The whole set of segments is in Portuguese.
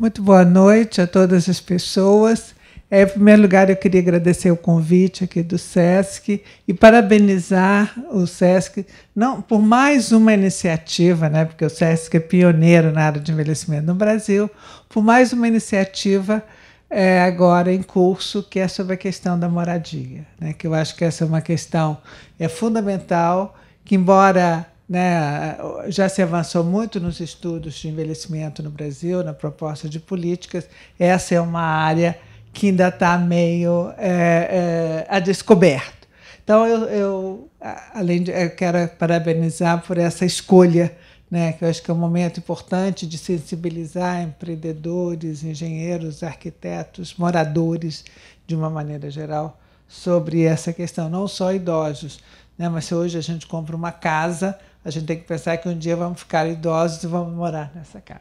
Muito boa noite a todas as pessoas. É, em primeiro lugar, eu queria agradecer o convite aqui do SESC e parabenizar o SESC não, por mais uma iniciativa, né, porque o SESC é pioneiro na área de envelhecimento no Brasil, por mais uma iniciativa é, agora em curso que é sobre a questão da moradia, né, que eu acho que essa é uma questão é fundamental, que embora né? Já se avançou muito nos estudos de envelhecimento no Brasil, na proposta de políticas. Essa é uma área que ainda está meio é, é, a descoberto. Então, eu, eu além de, eu quero parabenizar por essa escolha, né, que eu acho que é um momento importante de sensibilizar empreendedores, engenheiros, arquitetos, moradores, de uma maneira geral, sobre essa questão, não só idosos. Né, mas se hoje a gente compra uma casa, a gente tem que pensar que um dia vamos ficar idosos e vamos morar nessa casa.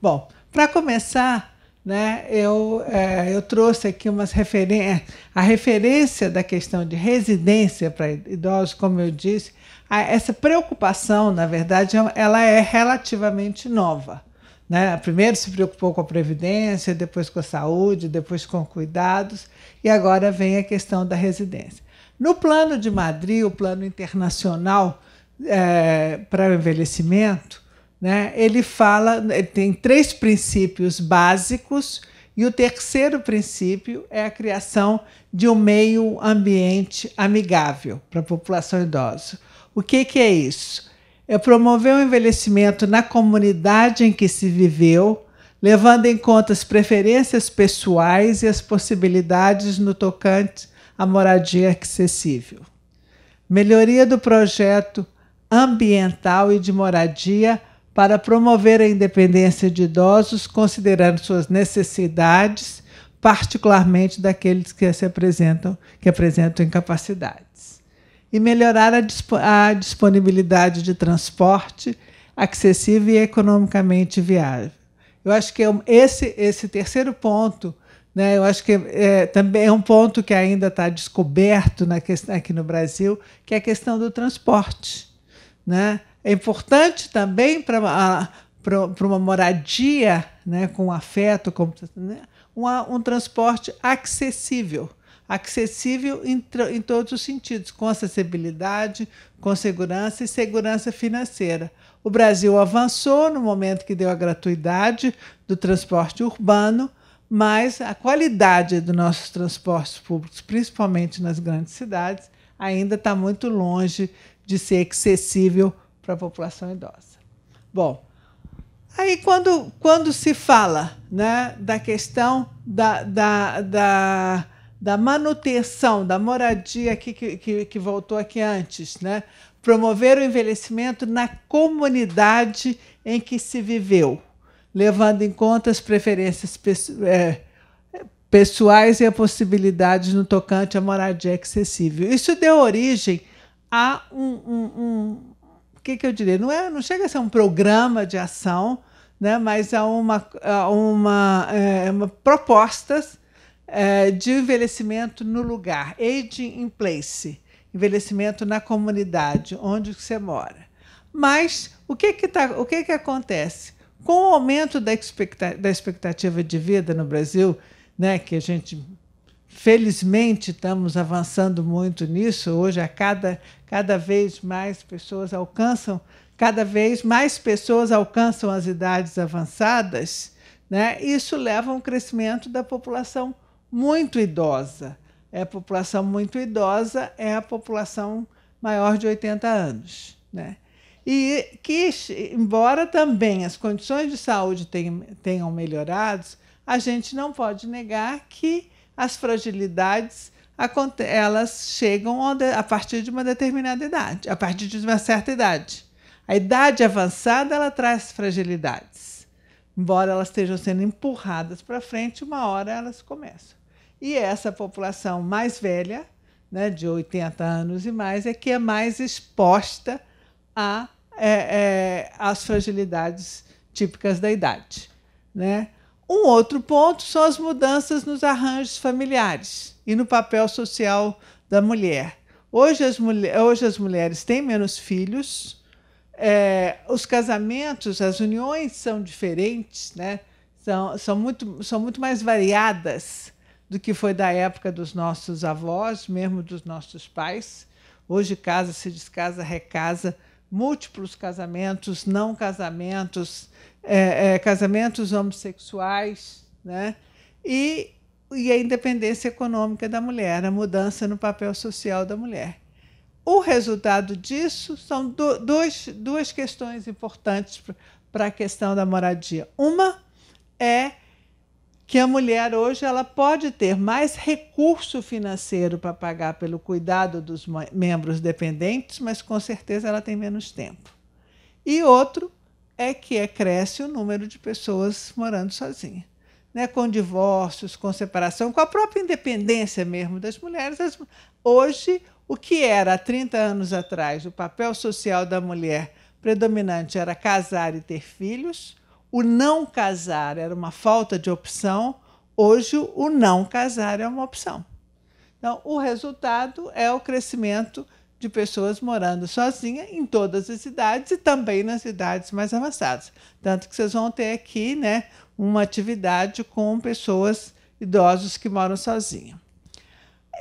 Bom, para começar, né, eu, é, eu trouxe aqui umas referências. É, a referência da questão de residência para idosos, como eu disse, a, essa preocupação, na verdade, é ela é relativamente nova. Né? Primeiro se preocupou com a previdência, depois com a saúde, depois com cuidados, e agora vem a questão da residência. No plano de Madrid, o plano internacional, é, para o envelhecimento, né, ele fala, ele tem três princípios básicos, e o terceiro princípio é a criação de um meio ambiente amigável para a população idosa. O que, que é isso? É promover o envelhecimento na comunidade em que se viveu, levando em conta as preferências pessoais e as possibilidades no tocante à moradia acessível. Melhoria do projeto ambiental e de moradia para promover a independência de idosos, considerando suas necessidades, particularmente daqueles que se apresentam, que apresentam incapacidades. E melhorar a, disp a disponibilidade de transporte acessível e economicamente viável. Eu acho que é esse, esse terceiro ponto, né, eu acho que é, também é um ponto que ainda está descoberto na, aqui no Brasil, que é a questão do transporte. Né? É importante também para uma moradia né, com afeto, com, né? Uma, um transporte acessível. Acessível em, em todos os sentidos, com acessibilidade, com segurança e segurança financeira. O Brasil avançou no momento que deu a gratuidade do transporte urbano, mas a qualidade dos nossos transportes públicos, principalmente nas grandes cidades, ainda está muito longe de ser acessível para a população idosa. Bom, aí quando, quando se fala né, da questão da, da, da, da manutenção da moradia que, que, que voltou aqui antes, né? promover o envelhecimento na comunidade em que se viveu, levando em conta as preferências é, pessoais e a possibilidade no tocante à moradia acessível. Isso deu origem há um, um, um que, que eu diria? Não, é, não chega a ser um programa de ação, né? mas há uma, há uma, é, uma propostas é, de envelhecimento no lugar, aging in place, envelhecimento na comunidade, onde você mora. Mas o que, que, tá, o que, que acontece? Com o aumento da, expecta, da expectativa de vida no Brasil, né, que a gente felizmente estamos avançando muito nisso. Hoje, a cada, cada vez mais pessoas alcançam, cada vez mais pessoas alcançam as idades avançadas, né? Isso leva a um crescimento da população muito idosa. É a população muito idosa é a população maior de 80 anos, né? E que, embora também as condições de saúde tenham, tenham melhorado, a gente não pode negar que as fragilidades elas chegam a partir de uma determinada idade, a partir de uma certa idade. A idade avançada ela traz fragilidades. Embora elas estejam sendo empurradas para frente, uma hora elas começam. E essa população mais velha, né, de 80 anos e mais, é que é mais exposta a, é, é, às fragilidades típicas da idade. Né? Um outro ponto são as mudanças nos arranjos familiares e no papel social da mulher. Hoje as, mulher, hoje as mulheres têm menos filhos, é, os casamentos, as uniões são diferentes, né? são, são, muito, são muito mais variadas do que foi da época dos nossos avós, mesmo dos nossos pais. Hoje casa se descasa, recasa, múltiplos casamentos, não casamentos, é, é, casamentos homossexuais, né? E, e a independência econômica da mulher, a mudança no papel social da mulher. O resultado disso são do, dois, duas questões importantes para a questão da moradia. Uma é que a mulher hoje ela pode ter mais recurso financeiro para pagar pelo cuidado dos membros dependentes, mas com certeza ela tem menos tempo. E outro é que é, cresce o número de pessoas morando sozinhas. Né, com divórcios, com separação, com a própria independência mesmo das mulheres. As, hoje, o que era há 30 anos atrás o papel social da mulher predominante era casar e ter filhos, o não casar era uma falta de opção, hoje o não casar é uma opção. Então, o resultado é o crescimento de pessoas morando sozinha em todas as idades e também nas idades mais avançadas. Tanto que vocês vão ter aqui né, uma atividade com pessoas idosos que moram sozinhas.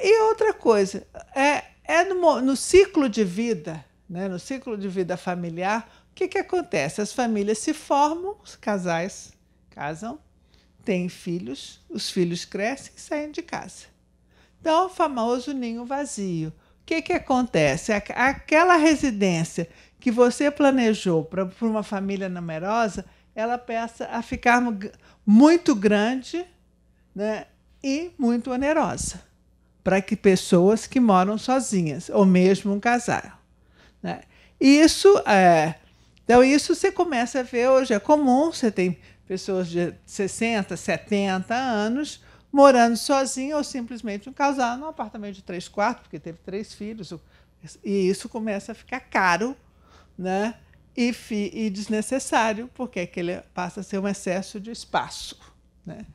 E outra coisa, é, é no, no ciclo de vida, né, no ciclo de vida familiar, o que, que acontece? As famílias se formam, os casais casam, têm filhos, os filhos crescem e saem de casa. Então, o famoso ninho vazio que, que acontece? Aquela residência que você planejou para uma família numerosa, ela peça a ficar muito grande né, e muito onerosa para que pessoas que moram sozinhas, ou mesmo um casal. Né? Isso é, Então, isso você começa a ver hoje. É comum, você tem pessoas de 60, 70 anos morando sozinha ou simplesmente um casal num apartamento de três quartos, porque teve três filhos. E isso começa a ficar caro né? e, e desnecessário, porque aquele passa a ser um excesso de espaço. Né?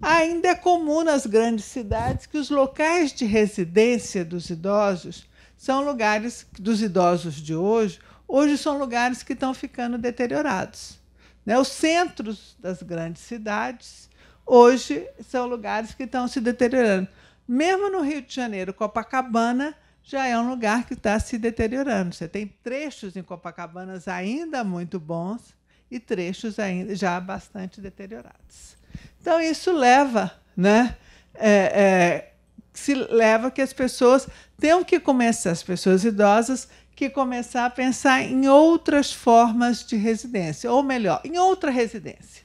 Ainda é comum nas grandes cidades que os locais de residência dos idosos são lugares dos idosos de hoje, hoje são lugares que estão ficando deteriorados. Né? Os centros das grandes cidades hoje são lugares que estão se deteriorando. Mesmo no Rio de Janeiro, Copacabana já é um lugar que está se deteriorando. Você tem trechos em Copacabana ainda muito bons e trechos ainda já bastante deteriorados. Então isso leva, né? É, é, se leva que as pessoas tenham que começar, as pessoas idosas, que começar a pensar em outras formas de residência, ou melhor, em outra residência.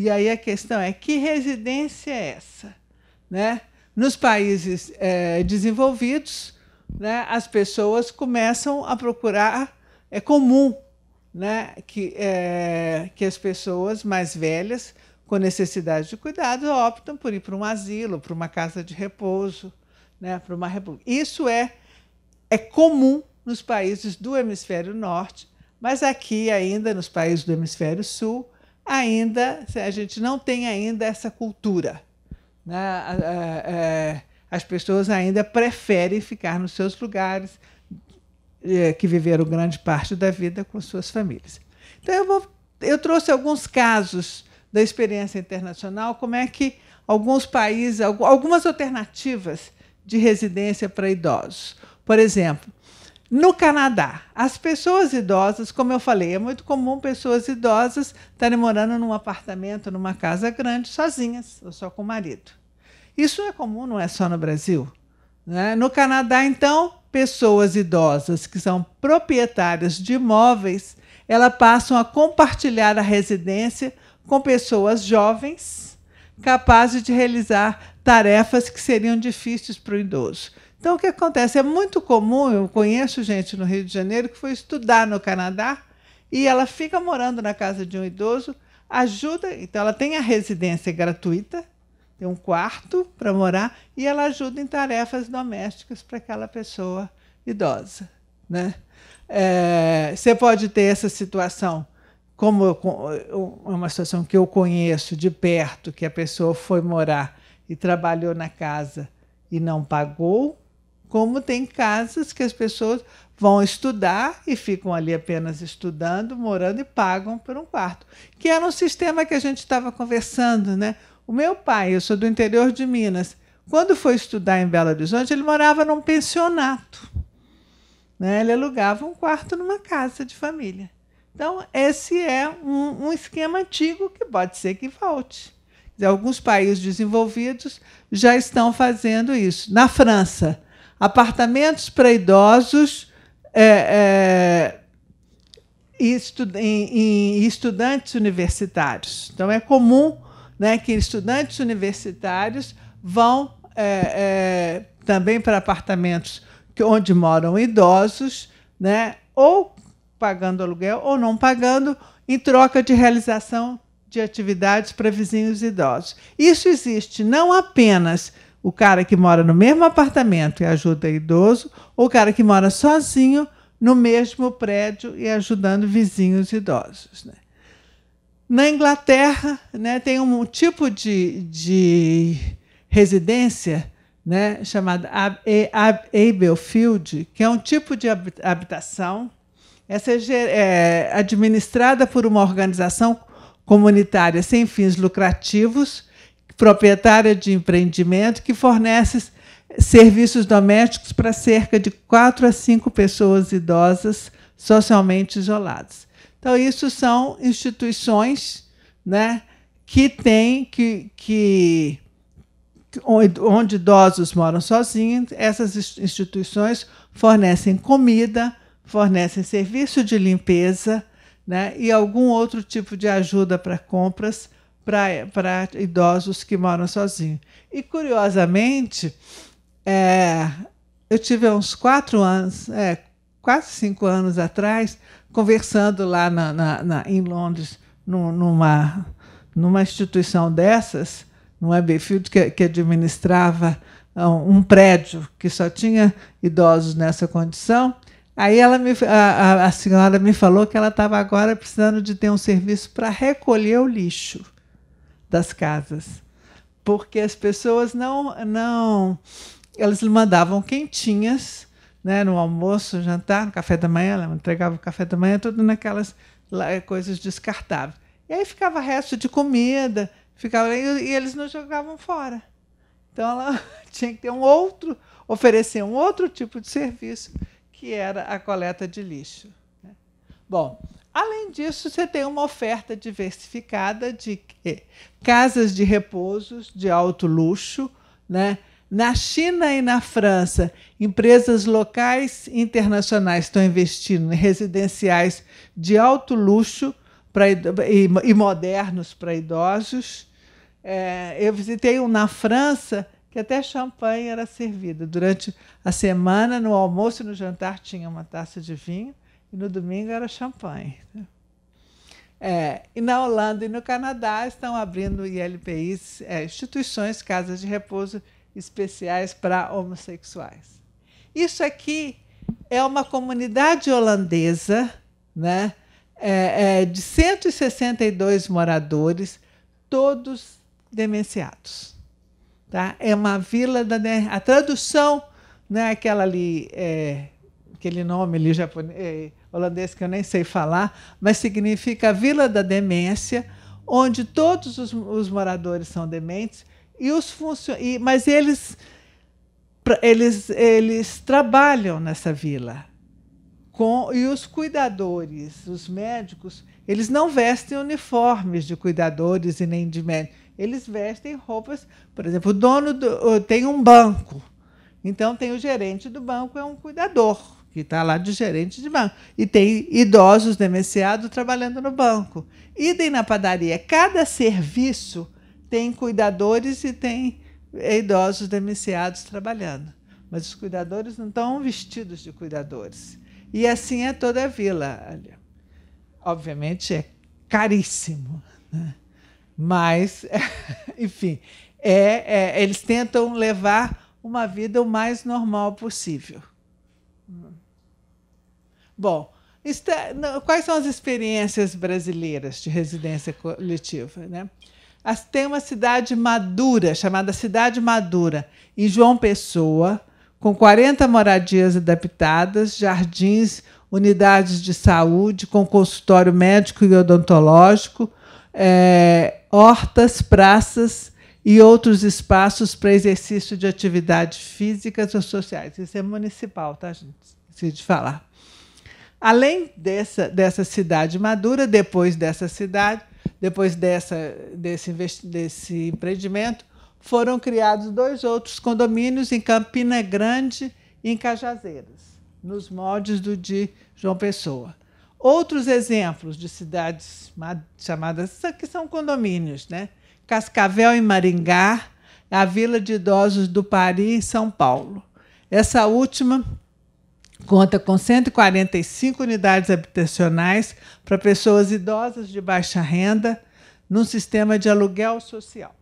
E aí a questão é que residência é essa, né? Nos países é, desenvolvidos, né, as pessoas começam a procurar. É comum, né, que é, que as pessoas mais velhas com necessidade de cuidado optam por ir para um asilo, para uma casa de repouso, né, para uma república. Isso é é comum nos países do hemisfério norte, mas aqui ainda nos países do hemisfério sul ainda a gente não tem ainda essa cultura. Né? É, as pessoas ainda preferem ficar nos seus lugares é, que viveram grande parte da vida com suas famílias. Então eu, vou, eu trouxe alguns casos da experiência internacional, como é que alguns países, algumas alternativas de residência para idosos. Por exemplo, no Canadá, as pessoas idosas, como eu falei, é muito comum pessoas idosas estarem morando num apartamento, numa casa grande, sozinhas ou só com o marido. Isso é comum, não é só no Brasil. Né? No Canadá, então, pessoas idosas que são proprietárias de imóveis, elas passam a compartilhar a residência com pessoas jovens capazes de realizar tarefas que seriam difíceis para o idoso. Então, o que acontece? É muito comum, eu conheço gente no Rio de Janeiro que foi estudar no Canadá e ela fica morando na casa de um idoso, ajuda, então ela tem a residência gratuita, tem um quarto para morar e ela ajuda em tarefas domésticas para aquela pessoa idosa. Né? É, você pode ter essa situação, como é uma situação que eu conheço de perto, que a pessoa foi morar e trabalhou na casa e não pagou como tem casas que as pessoas vão estudar e ficam ali apenas estudando, morando e pagam por um quarto, que era um sistema que a gente estava conversando, né? O meu pai, eu sou do interior de Minas, quando foi estudar em Belo Horizonte, ele morava num pensionato. Né? Ele alugava um quarto numa casa de família. Então, esse é um, um esquema antigo que pode ser que volte. Alguns países desenvolvidos já estão fazendo isso. Na França, apartamentos para idosos é, é, e, estu em, em estudantes universitários. Então, é comum né, que estudantes universitários vão é, é também para apartamentos onde moram idosos, né, ou pagando aluguel ou não pagando, em troca de realização de atividades para vizinhos idosos. Isso existe não apenas o cara que mora no mesmo apartamento e ajuda idoso, ou o cara que mora sozinho no mesmo prédio e ajudando vizinhos idosos. Né? Na Inglaterra, né, tem um tipo de, de residência né, chamada Abelfield, que é um tipo de habitação. Essa é, é administrada por uma organização comunitária sem fins lucrativos proprietária de empreendimento que fornece serviços domésticos para cerca de 4 a 5 pessoas idosas socialmente isoladas. Então, isso são instituições né, que têm que, que onde idosos moram sozinhos, essas instituições fornecem comida, fornecem serviço de limpeza né, e algum outro tipo de ajuda para compras para idosos que moram sozinhos. E curiosamente, é, eu tive uns quatro anos, é, quase cinco anos atrás, conversando lá na, na, na, em Londres, no, numa, numa instituição dessas, no Aberfield, que, que administrava um, ah, um prédio que só tinha idosos nessa condição. Aí ela me, a, a, senhora me falou que ela estava agora precisando de ter um serviço para recolher o lixo das casas, porque as pessoas não não elas mandavam quentinhas, né, no almoço, jantar, no café da manhã, ela entregava o café da manhã, tudo naquelas coisas descartáveis. E aí ficava resto de comida, ficava e eles não jogavam fora. Então ela tinha que ter um outro, oferecer um outro tipo de serviço, que era a coleta de lixo. Né. Bom, Além disso, você tem uma oferta diversificada de eh, casas de repousos de alto luxo, né? Na China e na França, empresas locais e internacionais estão investindo em residenciais de alto luxo pra, e, e modernos para idosos. É, eu visitei um na França que até champanhe era servido. Durante a semana, no almoço e no jantar, tinha uma taça de vinho e no domingo era champanhe. É, e na Holanda e no Canadá estão abrindo ILPIs, é, instituições, casas de repouso especiais para homossexuais. Isso aqui é uma comunidade holandesa, né? É, é, de 162 moradores, todos demenciados. Tá? É uma vila da. A tradução, né, aquela ali, é, aquele nome ali japonês é, holandês que eu nem sei falar, mas significa Vila da Demência, onde todos os, os moradores são dementes, e os funcion... E, mas eles, eles, eles trabalham nessa vila. Com, e os cuidadores, os médicos, eles não vestem uniformes de cuidadores e nem de médicos. Eles vestem roupas, por exemplo, o dono do, tem um banco. Então tem o gerente do banco é um cuidador que está lá de gerente de banco. E tem idosos demenciados trabalhando no banco. Idem na padaria. Cada serviço tem cuidadores e tem eh, idosos demenciados trabalhando. Mas os cuidadores não estão vestidos de cuidadores. E assim é toda a vila. Obviamente é caríssimo, né? mas, enfim, é, é, eles tentam levar uma vida o mais normal possível. Bom, quais são as experiências brasileiras de residência coletiva? Né? As, tem uma cidade madura, chamada Cidade Madura, em João Pessoa, com 40 moradias adaptadas, jardins, unidades de saúde, com consultório médico e odontológico, é, hortas, praças e outros espaços para exercício de atividades físicas ou sociais. Isso é municipal, tá, gente? Esqueci de falar. Além dessa, dessa cidade madura, depois dessa cidade, depois dessa, desse, desse empreendimento, foram criados dois outros condomínios em Campina Grande e em Cajazeiras, nos moldes do de João Pessoa. Outros exemplos de cidades chamadas que são condomínios, né? Cascavel e Maringá, a Vila de Idosos do Pari, em São Paulo. Essa última Conta com 145 unidades habitacionais para pessoas idosas de baixa renda num sistema de aluguel social.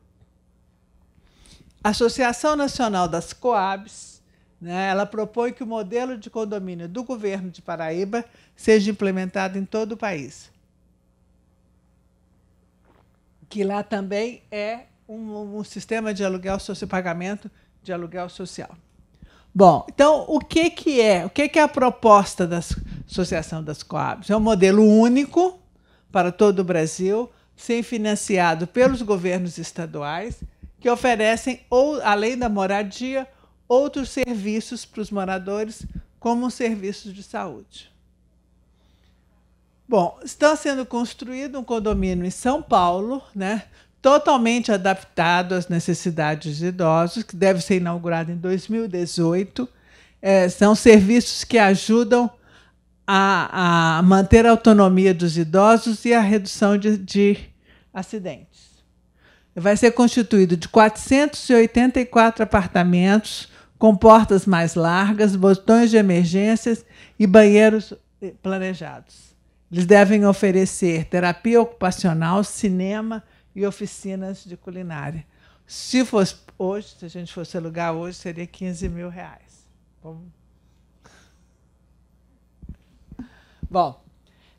A Associação Nacional das Coabs, né, ela propõe que o modelo de condomínio do governo de Paraíba seja implementado em todo o país. Que lá também é um, um sistema de aluguel social, pagamento de aluguel social. Bom, então o que, que é? O que, que é a proposta da Associação das Coabs? É um modelo único para todo o Brasil, ser financiado pelos governos estaduais, que oferecem, ou, além da moradia, outros serviços para os moradores, como serviços de saúde. Bom, está sendo construído um condomínio em São Paulo, né? totalmente adaptado às necessidades de idosos, que deve ser inaugurado em 2018. É, são serviços que ajudam a, a, manter a autonomia dos idosos e a redução de, de acidentes. Vai ser constituído de 484 apartamentos com portas mais largas, botões de emergências e banheiros planejados. Eles devem oferecer terapia ocupacional, cinema, e oficinas de culinária. Se fosse hoje, se a gente fosse alugar hoje, seria 15 mil reais. Bom,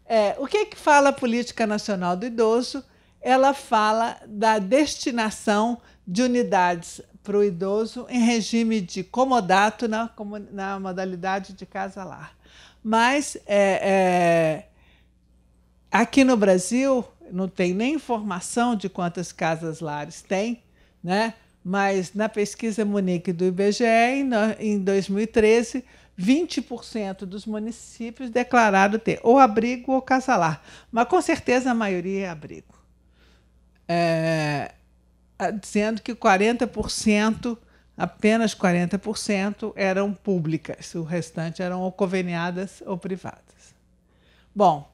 é, o que, que fala a Política Nacional do Idoso? Ela fala da destinação de unidades para o idoso em regime de comodato na, na modalidade de casa-lar. Mas é, é, aqui no Brasil, não tem nem informação de quantas casas-lares tem, né? mas na pesquisa Munique do IBGE, em 2013, 20% dos municípios declararam ter ou abrigo ou casalar, mas com certeza a maioria é abrigo. É, dizendo que 40%, apenas 40% eram públicas, o restante eram ou conveniadas ou privadas. Bom,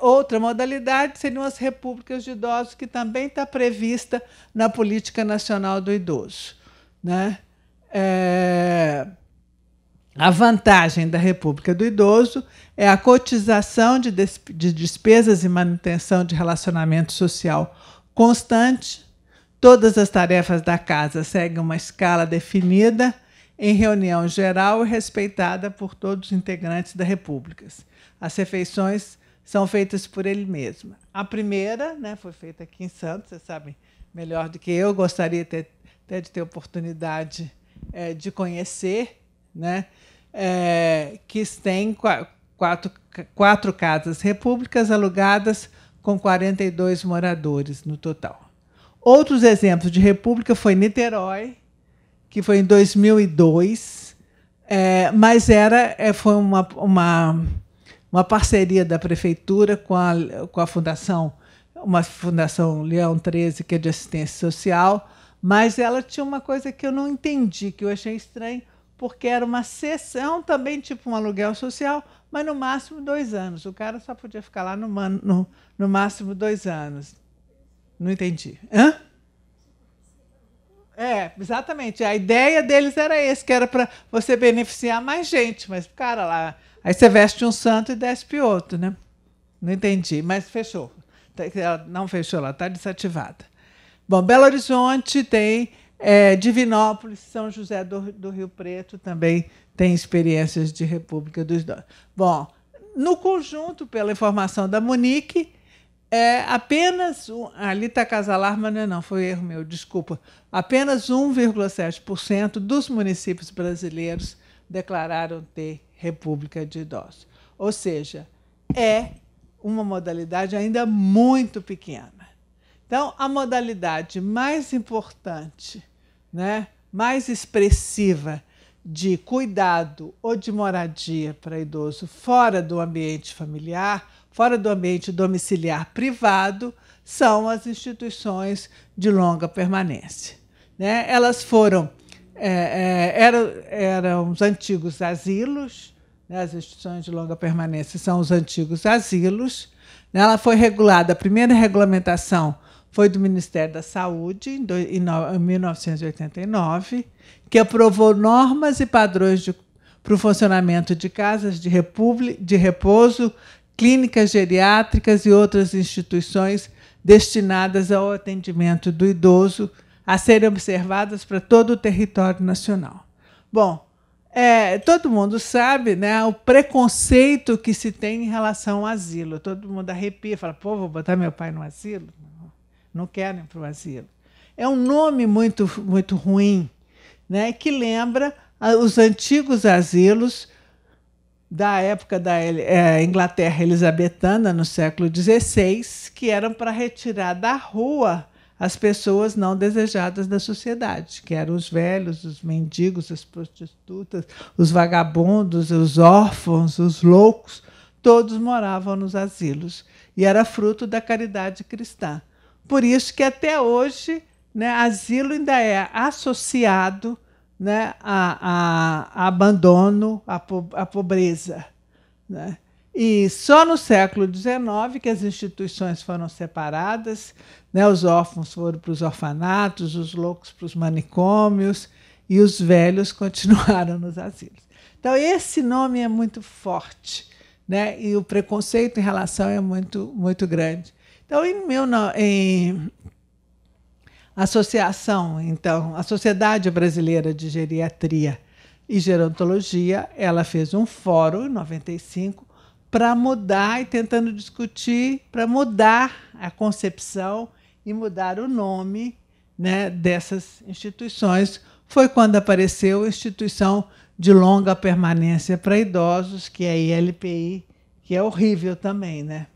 Outra modalidade seriam as repúblicas de idosos, que também está prevista na Política Nacional do Idoso. Né? É... A vantagem da República do Idoso é a cotização de, de despesas e manutenção de relacionamento social constante. Todas as tarefas da casa seguem uma escala definida em reunião geral e respeitada por todos os integrantes da República. As refeições são feitas por ele mesmo. A primeira né, foi feita aqui em Santos, vocês sabem melhor do que eu, gostaria até, até de ter oportunidade é, de conhecer, né, é, que tem quatro, quatro casas repúblicas alugadas com 42 moradores no total. Outros exemplos de república foi Niterói, que foi em 2002, é, mas era é, foi uma, uma uma parceria da prefeitura com a, com a fundação, uma fundação Leão 13, que é de assistência social, mas ela tinha uma coisa que eu não entendi, que eu achei estranho, porque era uma sessão também, tipo um aluguel social, mas no máximo dois anos. O cara só podia ficar lá no, no, no máximo dois anos. Não entendi. Hã? É, exatamente. A ideia deles era esse, que era para você beneficiar mais gente, mas o cara lá Aí você veste um santo e despe outro, né? Não entendi, mas fechou. Tá, ela não fechou, ela está desativada. Bom, Belo Horizonte tem é, Divinópolis, São José do, do, Rio Preto também tem experiências de República dos Dois. Bom, no conjunto, pela informação da Monique, é apenas. Um, ali está Casalar, mas não, é não, foi erro meu, desculpa. Apenas 1,7% dos municípios brasileiros declararam ter república de idosos. Ou seja, é uma modalidade ainda muito pequena. Então, a modalidade mais importante, né, mais expressiva de cuidado ou de moradia para idoso fora do ambiente familiar, fora do ambiente domiciliar privado, são as instituições de longa permanência. Né? Elas foram é, é, era, eram os antigos asilos, né, as instituições de longa permanência são os antigos asilos. Né, ela foi regulada, a primeira regulamentação foi do Ministério da Saúde, em, do, em, no, em 1989, que aprovou normas e padrões para o funcionamento de casas de, de repouso, clínicas geriátricas e outras instituições destinadas ao atendimento do idoso a serem observadas para todo o território nacional. Bom, é, todo mundo sabe né, o preconceito que se tem em relação ao asilo. Todo mundo arrepia, fala, pô, vou botar meu pai no asilo? Não querem para o asilo. É um nome muito, muito ruim, né, que lembra ah, os antigos asilos da época da é, Inglaterra elizabetana, no século XVI, que eram para retirar da rua as pessoas não desejadas da sociedade, que eram os velhos, os mendigos, as prostitutas, os vagabundos, os órfãos, os loucos, todos moravam nos asilos e era fruto da caridade cristã. Por isso que até hoje, né, asilo ainda é associado né, a, a, a abandono, à, po, pobreza. Né? E só no século XIX que as instituições foram separadas, né? os órfãos foram para os orfanatos, os loucos para os manicômios e os velhos continuaram nos asilos. Então, esse nome é muito forte né? e o preconceito em relação é muito, muito grande. Então, em, meu, em associação, então, a Sociedade Brasileira de Geriatria e Gerontologia, ela fez um fórum em 95 para mudar e tentando discutir para mudar a concepção e mudar o nome né, dessas instituições. Foi quando apareceu a instituição de longa permanência para idosos, que é a ILPI, que é horrível também, né?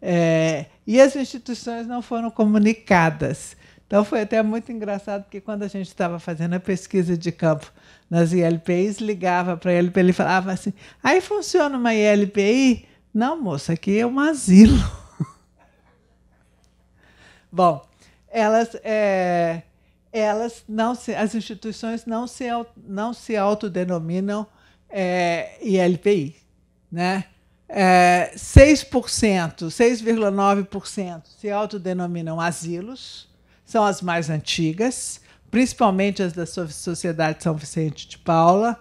É, e as instituições não foram comunicadas. Então foi até muito engraçado porque quando a gente estava fazendo a pesquisa de campo nas ILPIs, ligava para ele, e falava assim: aí funciona uma ILPI? Não, moça, aqui é um asilo. Bom, elas, é, elas não se, as instituições não se, não se autodenominam é, ILPI, né? É, 6%, 6,9% se autodenominam asilos, são as mais antigas, principalmente as da Sociedade São Vicente de Paula,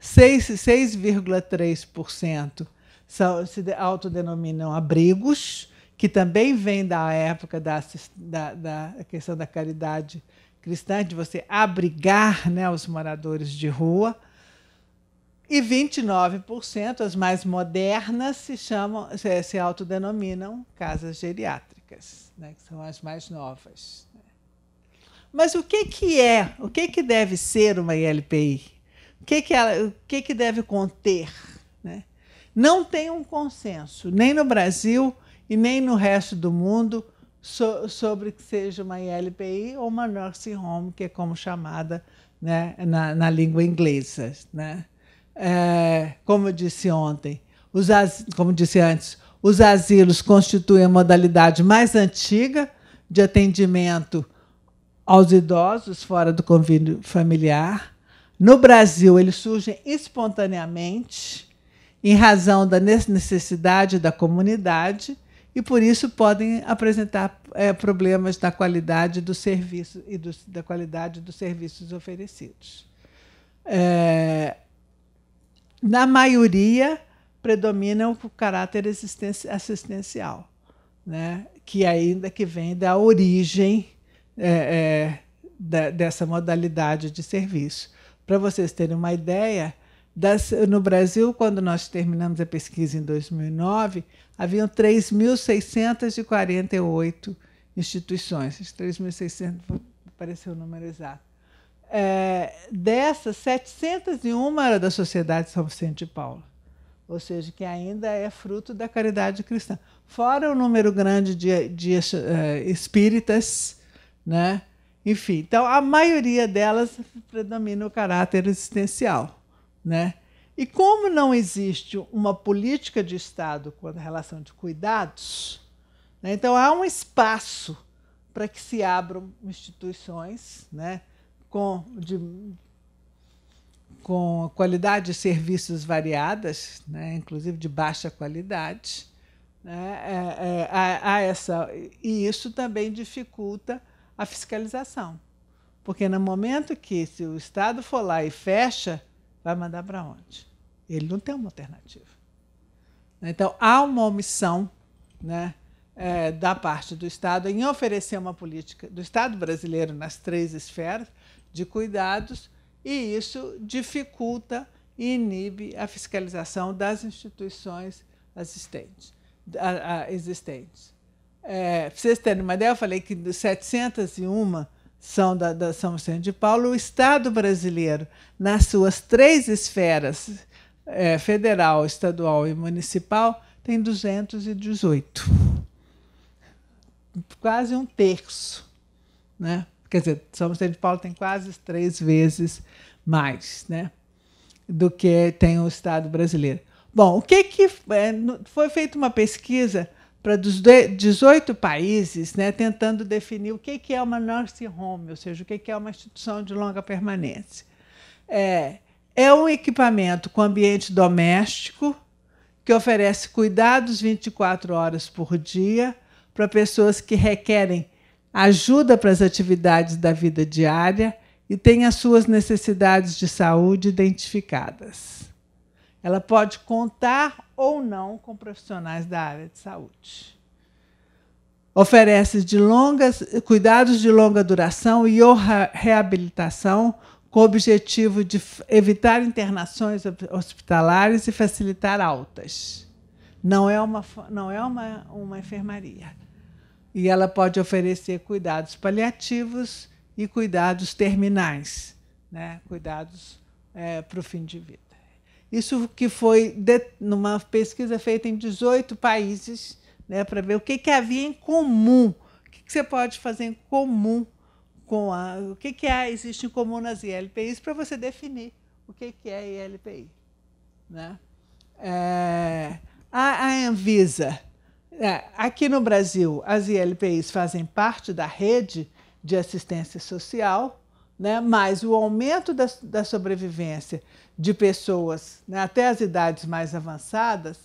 6,3% são, se autodenominam abrigos, que também vem da época da, da, da questão da caridade cristã, de você abrigar né, os moradores de rua. E 29%, as mais modernas, se chamam, se, se autodenominam casas geriátricas, né, que são as mais novas. Mas o que, que é, o que, que deve ser uma ILPI? O que, que, ela, o que, que deve conter? Né? Não tem um consenso, nem no Brasil e nem no resto do mundo, so, sobre que seja uma ILPI ou uma nursing home, que é como chamada né, na, na língua inglesa. Né? É, como eu disse ontem, os as, como disse antes, os asilos constituem a modalidade mais antiga de atendimento aos idosos fora do convívio familiar. No Brasil, eles surgem espontaneamente, em razão da necessidade da comunidade, e por isso podem apresentar é, problemas da qualidade do serviço e do, da qualidade dos serviços oferecidos. É, na maioria, predomina o caráter assistencial, né? que ainda que vem da origem é, é, da, dessa modalidade de serviço. Para vocês terem uma ideia, das, no Brasil, quando nós terminamos a pesquisa em 2009, haviam 3.648 instituições. 3.600, pareceu o número exato. É, dessas, 701 era da Sociedade São Vicente de Paulo, ou seja, que ainda é fruto da caridade cristã. Fora o número grande de, de uh, espíritas né? Enfim, então a maioria delas predomina o caráter existencial, né? E como não existe uma política de Estado quanto à relação de cuidados, né, então há um espaço para que se abram instituições né, com, de, com qualidade de serviços variadas, né, inclusive de baixa qualidade. Né, é, é, a, a essa, e isso também dificulta a fiscalização. Porque no momento que se o Estado for lá e fecha, vai mandar para onde? Ele não tem uma alternativa. Então, há uma omissão né, é, da parte do Estado em oferecer uma política do Estado brasileiro nas três esferas de cuidados, e isso dificulta e inibe a fiscalização das instituições A, a, existentes. É, pra vocês terem uma ideia, eu falei que 701 são da, da São Vicente de Paulo, o Estado brasileiro, nas suas três esferas, é, federal, estadual e municipal, tem 218. Quase um terço. Né? Quer dizer, São Vicente de Paulo tem quase três vezes mais né? do que tem o Estado brasileiro. Bom, o que, que é, foi feita uma pesquisa para 18 países, né, tentando definir o que é uma nursing home, ou seja, o que é uma instituição de longa permanência. É, é um equipamento com ambiente doméstico que oferece cuidados 24 horas por dia para pessoas que requerem ajuda para as atividades da vida diária e têm as suas necessidades de saúde identificadas. Ela pode contar ou não com profissionais da área de saúde. Oferece de longas, cuidados de longa duração e ou reabilitação com o objetivo de evitar internações hospitalares e facilitar altas. Não é uma, não é uma, uma enfermaria. E ela pode oferecer cuidados paliativos e cuidados terminais, né? cuidados é, para o fim de vida. Isso que foi de, numa pesquisa feita em 18 países, né, para ver o que, que havia em comum, o que, que você pode fazer em comum com a, o que, que é, existe em comum nas ILPIs para você definir o que, que é ILPI. Né? É, a, a Anvisa, é, aqui no Brasil, as ILPIs fazem parte da rede de assistência social, né? mas o aumento da, da sobrevivência de pessoas, né, até as idades mais avançadas,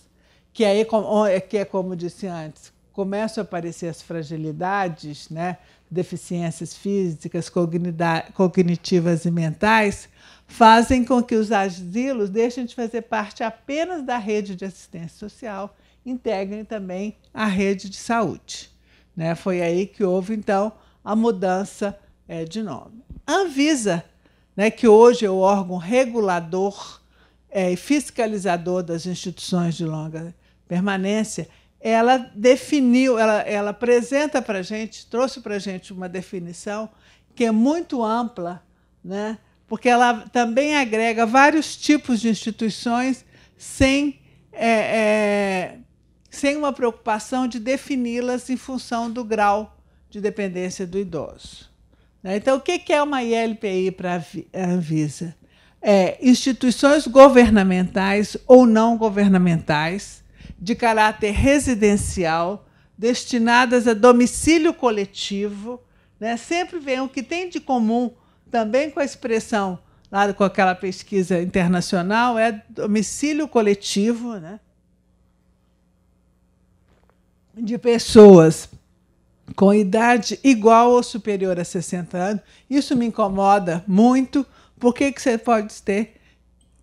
que aí é que é como disse antes, começam a aparecer as fragilidades, né, deficiências físicas, cognitivas e mentais, fazem com que os asilos deixem de fazer parte apenas da rede de assistência social, integrem também a rede de saúde. Né? Foi aí que houve então a mudança é, de nome. A Anvisa né, que hoje é o órgão regulador é, e é, fiscalizador das instituições de longa permanência, ela definiu, ela, ela apresenta para a gente, trouxe para a gente uma definição que é muito ampla, né, porque ela também agrega vários tipos de instituições sem, é, é, sem uma preocupação de defini-las em função do grau de dependência do idoso. Né? Então, o que é uma ILPI para a Anvisa? É, instituições governamentais ou não governamentais, de caráter residencial, destinadas a domicílio coletivo. Né? Sempre vem o que tem de comum também com a expressão, lá com aquela pesquisa internacional, é domicílio coletivo né? de pessoas com idade igual ou superior a 60 anos. Isso me incomoda muito. Por que, que você pode ter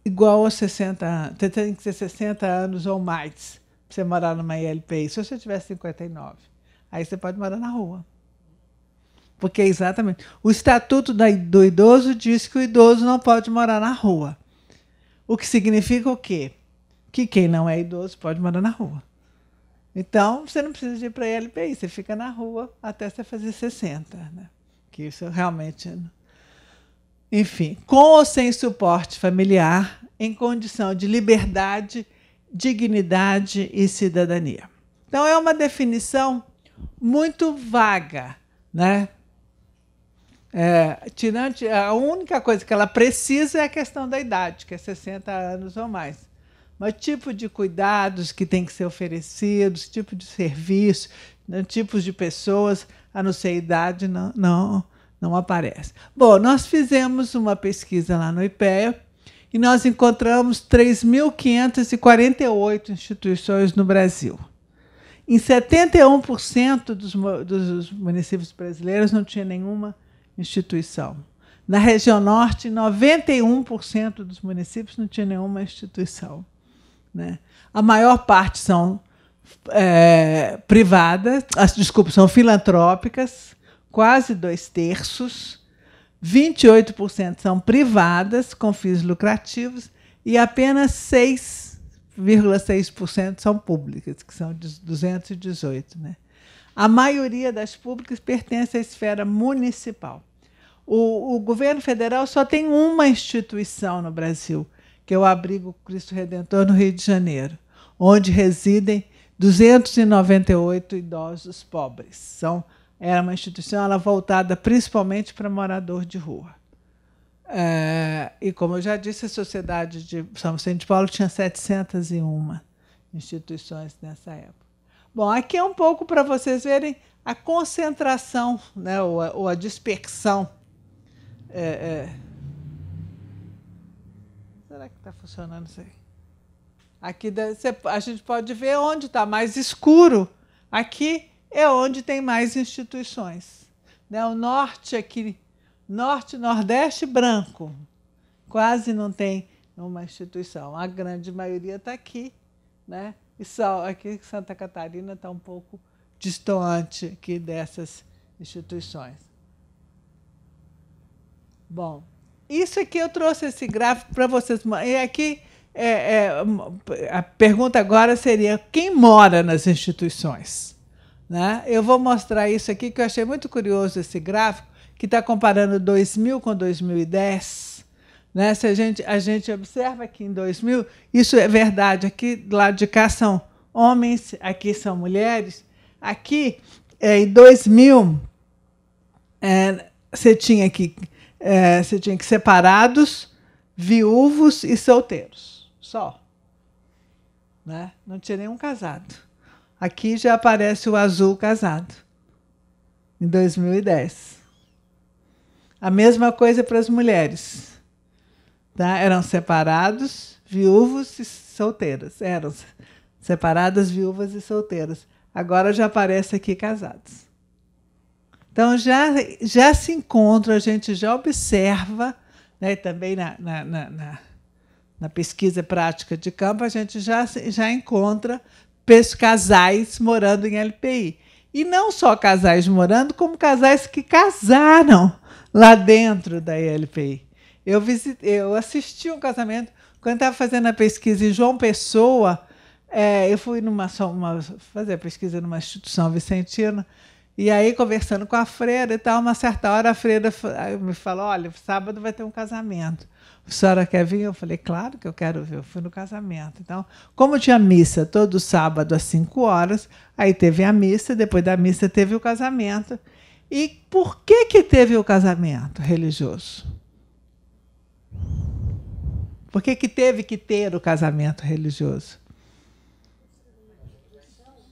igual a 60 anos? Você tem que ter 60 anos ou mais para você morar numa ILPI. Se você tiver 59, aí você pode morar na rua. Porque exatamente. O Estatuto do Idoso diz que o idoso não pode morar na rua. O que significa o quê? Que quem não é idoso pode morar na rua. Então, você não precisa de ir para a LPI, você fica na rua até você fazer 60, né? Que isso realmente. Enfim, com ou sem suporte familiar, em condição de liberdade, dignidade e cidadania. Então, é uma definição muito vaga, né? É, tirante, a única coisa que ela precisa é a questão da idade, que é 60 anos ou mais mas tipo de cuidados que tem que ser oferecidos, tipo de serviço, né, tipos de pessoas, a não ser a idade, não, não, não aparece. Bom, nós fizemos uma pesquisa lá no IPEA e nós encontramos 3.548 instituições no Brasil. Em 71% dos, dos municípios brasileiros não tinha nenhuma instituição. Na região norte, 91% dos municípios não tinha nenhuma instituição. Né? A maior parte são é, privadas, as, desculpa, são filantrópicas, quase dois terços, 28% são privadas com fins lucrativos e apenas 6,6% são públicas, que são 218. Né? A maioria das públicas pertence à esfera municipal. O, o governo federal só tem uma instituição no Brasil, que é o Abrigo Cristo Redentor no Rio de Janeiro, onde residem 298 idosos pobres. São, era é uma instituição ela voltada principalmente para morador de rua. É, e como eu já disse, a Sociedade de São Vicente de Paulo tinha 701 instituições nessa época. Bom, aqui é um pouco para vocês verem a concentração, né, ou, a, ou a dispersão é, é, Será que está funcionando isso aí? Aqui a gente pode ver onde está mais escuro. Aqui é onde tem mais instituições. Né? O norte aqui, norte, nordeste, branco. Quase não tem uma instituição. A grande maioria está aqui. Né? E só aqui Santa Catarina está um pouco distante aqui dessas instituições. Bom, isso aqui é eu trouxe esse gráfico para vocês. E aqui é, é, a pergunta agora seria: quem mora nas instituições? Né? Eu vou mostrar isso aqui, que eu achei muito curioso esse gráfico, que está comparando 2000 com 2010. Né? Se a gente, a gente observa que em 2000, isso é verdade, aqui do lado de cá são homens, aqui são mulheres. Aqui, é, em 2000, é, você tinha aqui é, você tinha que separados, viúvos e solteiros. Só. Né? Não tinha nenhum casado. Aqui já aparece o azul casado, em 2010. A mesma coisa para as mulheres. Tá? Eram separados, viúvos e solteiras. Eram separadas, viúvas e solteiras. Agora já aparece aqui casados. Então já, já se encontra, a gente já observa, né, também na, na, na, na pesquisa prática de campo, a gente já, já encontra casais morando em LPI. E não só casais morando, como casais que casaram lá dentro da LPI. Eu, visitei, eu assisti um casamento, quando estava fazendo a pesquisa em João Pessoa, é, eu fui numa, uma, fazer a pesquisa numa instituição vicentina, e aí, conversando com a freira e tal, uma certa hora a freira me falou: olha, sábado vai ter um casamento. A senhora quer vir? Eu falei, claro que eu quero ver. Eu fui no casamento. Então, como tinha missa todo sábado às 5 horas, aí teve a missa, depois da missa teve o casamento. E por que, que teve o casamento religioso? Por que, que teve que ter o casamento religioso?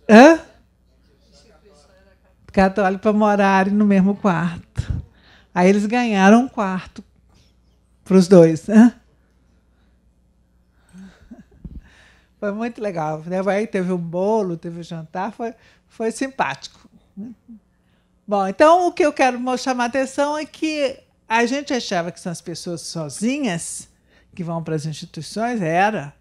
Hã? católico para morarem no mesmo quarto. Aí eles ganharam um quarto para os dois. Né? Foi muito legal. Né? Aí teve um bolo, teve um jantar, foi, foi simpático. Bom, então o que eu quero chamar a atenção é que a gente achava que são as pessoas sozinhas que vão para as instituições, era,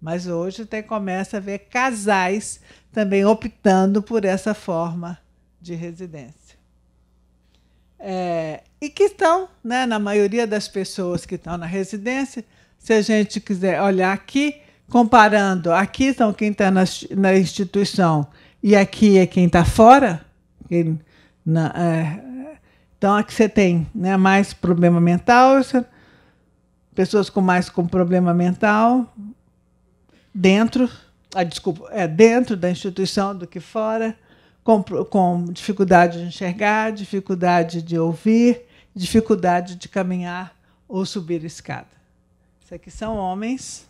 mas hoje até começa a ver casais também optando por essa forma de residência. É, e que estão, né, na maioria das pessoas que estão na residência, se a gente quiser olhar aqui, comparando aqui estão quem está na, na, instituição e aqui é quem está fora, quem, na, é, então aqui você tem né, mais problema mental, você, pessoas com mais com problema mental dentro, ah, desculpa, é dentro da instituição do que fora com, com dificuldade de enxergar, dificuldade de ouvir, dificuldade de caminhar ou subir escada. Isso aqui são homens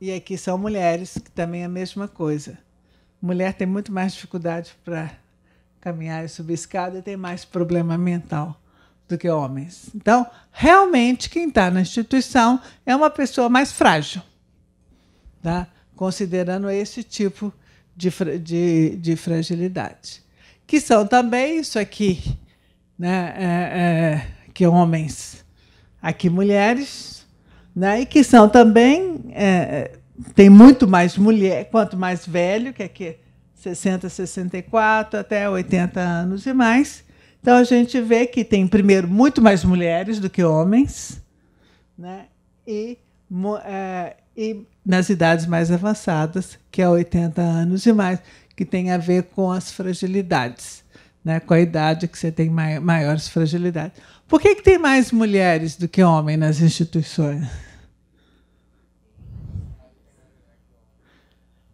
e aqui são mulheres, que também é a mesma coisa. Mulher tem muito mais dificuldade para caminhar e subir escada e tem mais problema mental do que homens. Então, realmente, quem está na instituição é uma pessoa mais frágil, tá? considerando esse tipo de de, de, de fragilidade, que são também isso aqui, né? É, é, que homens, aqui mulheres, né? E que são também é, é tem muito mais mulher, quanto mais velho, que aqui 60, 64 até 80 anos e mais. Então a gente vê que tem primeiro muito mais mulheres do que homens, né? E é, e nas idades mais avançadas, que é 80 anos e mais, que tem a ver com as fragilidades, né? com a idade que você tem mai maiores fragilidades. Por que, que tem mais mulheres do que homens nas instituições?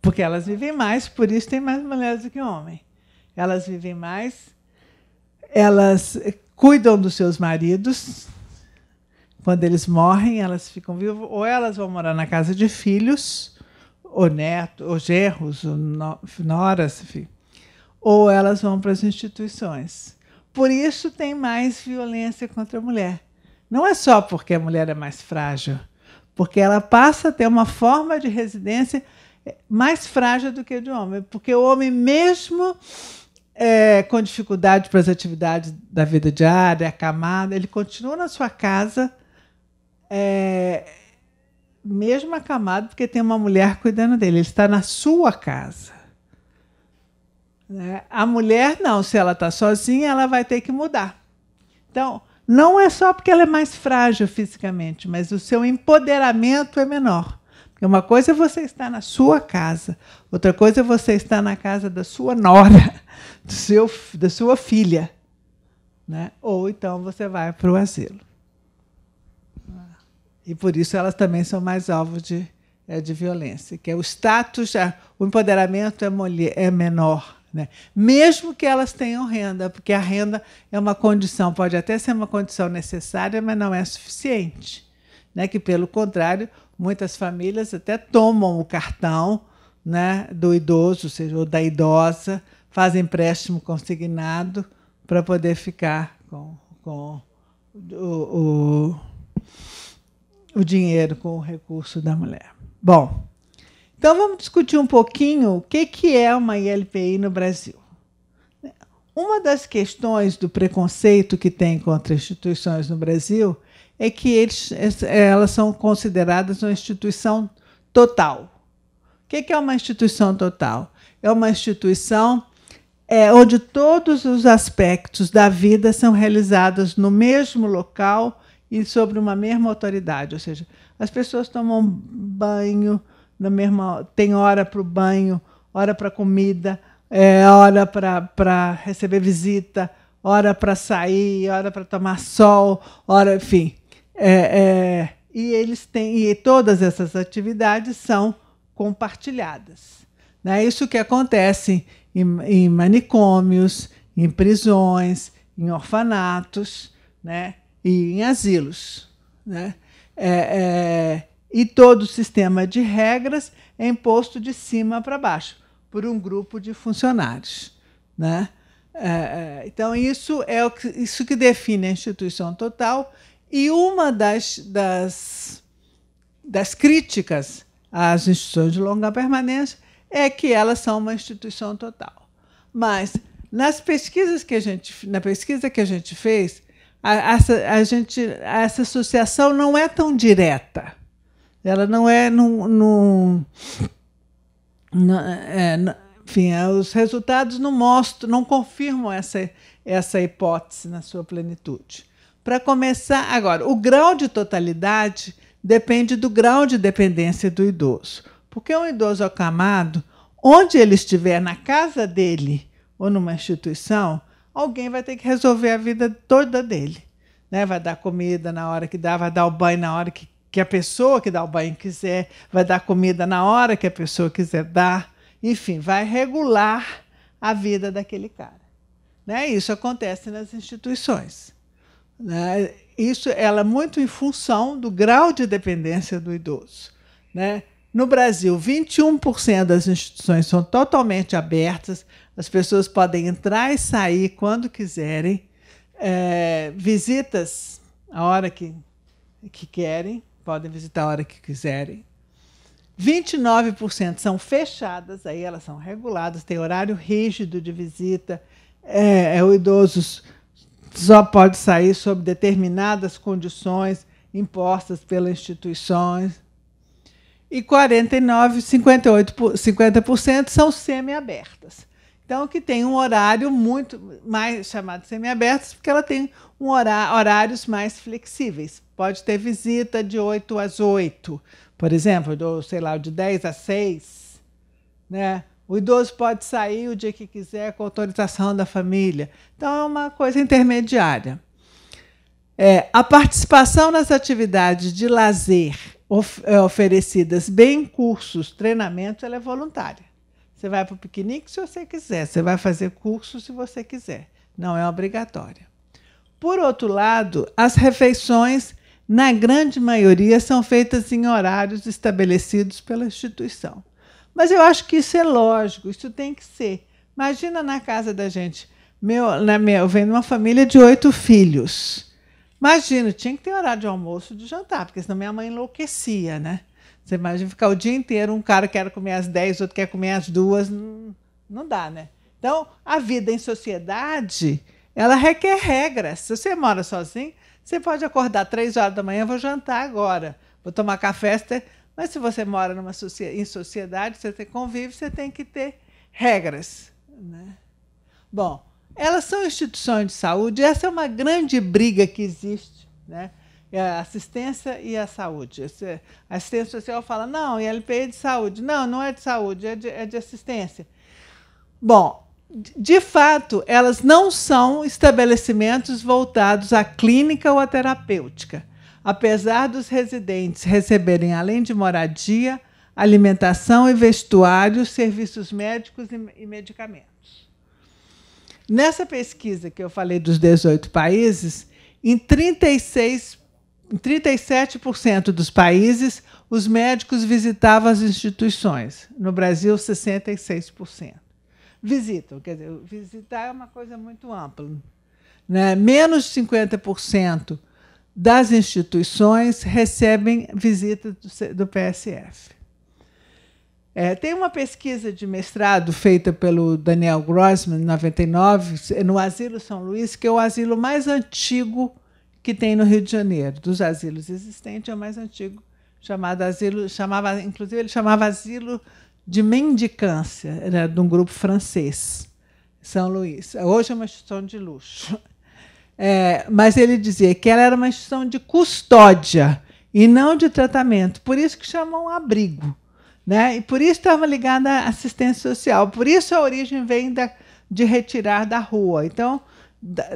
Porque elas vivem mais, por isso tem mais mulheres do que homens. Elas vivem mais, elas cuidam dos seus maridos, quando eles morrem, elas ficam vivas, ou elas vão morar na casa de filhos, ou netos, ou gerros, ou no, noras, enfim, ou elas vão para as instituições. Por isso tem mais violência contra a mulher. Não é só porque a mulher é mais frágil, porque ela passa a ter uma forma de residência mais frágil do que a de homem, porque o homem mesmo é, com dificuldade para as atividades da vida diária, acamado, ele continua na sua casa é, mesmo acamado, porque tem uma mulher cuidando dele, ele está na sua casa. Né? A mulher, não, se ela está sozinha, ela vai ter que mudar. Então, não é só porque ela é mais frágil fisicamente, mas o seu empoderamento é menor. Porque uma coisa é você estar na sua casa, outra coisa é você estar na casa da sua nora, do seu, da sua filha. Né? Ou então você vai para o asilo. E por isso elas também são mais alvo de, é, de violência, que é o status, o empoderamento é, mulher, é menor. Né? Mesmo que elas tenham renda, porque a renda é uma condição, pode até ser uma condição necessária, mas não é suficiente. Né? Que, pelo contrário, muitas famílias até tomam o cartão né, do idoso, ou seja, ou da idosa, fazem empréstimo consignado para poder ficar com, com o, o o dinheiro com o recurso da mulher. Bom, então vamos discutir um pouquinho o que, que é uma ILPI no Brasil. Uma das questões do preconceito que tem contra instituições no Brasil é que eles, elas são consideradas uma instituição total. O que é uma instituição total? É uma instituição é, onde todos os aspectos da vida são realizados no mesmo local, e sobre uma mesma autoridade, ou seja, as pessoas tomam banho na mesma, tem hora para o banho, hora para comida, é, hora para receber visita, hora para sair, hora para tomar sol, hora, enfim. É, é, e eles têm, e todas essas atividades são compartilhadas. Né? Isso que acontece em, em manicômios, em prisões, em orfanatos, né? e em asilos. Né? É, é, e todo o sistema de regras é imposto de cima para baixo, por um grupo de funcionários. Né? É, é, então, isso é o que, isso que define a instituição total. E uma das, das, das críticas às instituições de longa permanência é que elas são uma instituição total. Mas nas pesquisas que a gente, na pesquisa que a gente fez, a, essa, a gente, essa associação não é tão direta. Ela não é no é, enfim, é, os resultados não mostram, não confirmam essa, essa hipótese na sua plenitude. Para começar, agora, o grau de totalidade depende do grau de dependência do idoso. Porque um idoso acamado, onde ele estiver, na casa dele ou numa instituição, alguém vai ter que resolver a vida toda dele. Né? Vai dar comida na hora que dá, vai dar o banho na hora que, que a pessoa que dá o banho quiser, vai dar comida na hora que a pessoa quiser dar. Enfim, vai regular a vida daquele cara. Né? Isso acontece nas instituições. Né? Isso ela é muito em função do grau de dependência do idoso. Né? No Brasil, 21% das instituições são totalmente abertas, as pessoas podem entrar e sair quando quiserem. É, visitas a hora que, que querem, podem visitar a hora que quiserem. 29% são fechadas, aí elas são reguladas, tem horário rígido de visita. É, é, o idoso só pode sair sob determinadas condições impostas pelas instituições. E 49, 58, 50% são semi-abertas. Então, que tem um horário muito mais chamado semiabertos, porque ela tem um horário, horários mais flexíveis. Pode ter visita de 8 às 8, por exemplo, ou sei lá, de 10 às 6. Né? O idoso pode sair o dia que quiser com autorização da família. Então, é uma coisa intermediária. É, a participação nas atividades de lazer of é, oferecidas, bem cursos, treinamentos, ela é voluntária. Você vai para o piquenique se você quiser, você vai fazer curso se você quiser, não é obrigatória. Por outro lado, as refeições, na grande maioria, são feitas em horários estabelecidos pela instituição. Mas eu acho que isso é lógico, isso tem que ser. Imagina na casa da gente, meu, na minha, eu venho de uma família de oito filhos. Imagina, tinha que ter horário de almoço e de jantar, porque senão minha mãe enlouquecia, né? Você imagina ficar o dia inteiro, um cara quer comer às 10, outro quer comer às duas, não, dá, né? Então, a vida em sociedade, ela requer regras. Se você mora sozinho, você pode acordar três horas da manhã, vou jantar agora, vou tomar café, mas se você mora numa em sociedade, você tem convívio, você tem que ter regras, né? Bom, elas são instituições de saúde, essa é uma grande briga que existe, né? a é, assistência e a saúde. A assistência social fala, não, e a LPI é de saúde. Não, não é de saúde, é de, é de assistência. Bom, de fato, elas não são estabelecimentos voltados à clínica ou à terapêutica. Apesar dos residentes receberem, além de moradia, alimentação e vestuário, serviços médicos e medicamentos. Nessa pesquisa que eu falei dos 18 países, em 36 em 37% dos países, os médicos visitavam as instituições. No Brasil, 66%. Visitam, quer dizer, visitar é uma coisa muito ampla. Né? Menos de 50% das instituições recebem visita do, PSF. É, tem uma pesquisa de mestrado feita pelo Daniel Grossman, em 99, no Asilo São Luís, que é o asilo mais antigo que tem no Rio de Janeiro, dos asilos existentes, é o mais antigo, chamado asilo, chamava, inclusive ele chamava asilo de mendicância, era de um grupo francês, São Luís. Hoje é uma instituição de luxo. É, mas ele dizia que ela era uma instituição de custódia e não de tratamento, por isso que chamam abrigo. Né? E por isso estava ligada à assistência social, por isso a origem vem da, de retirar da rua. Então,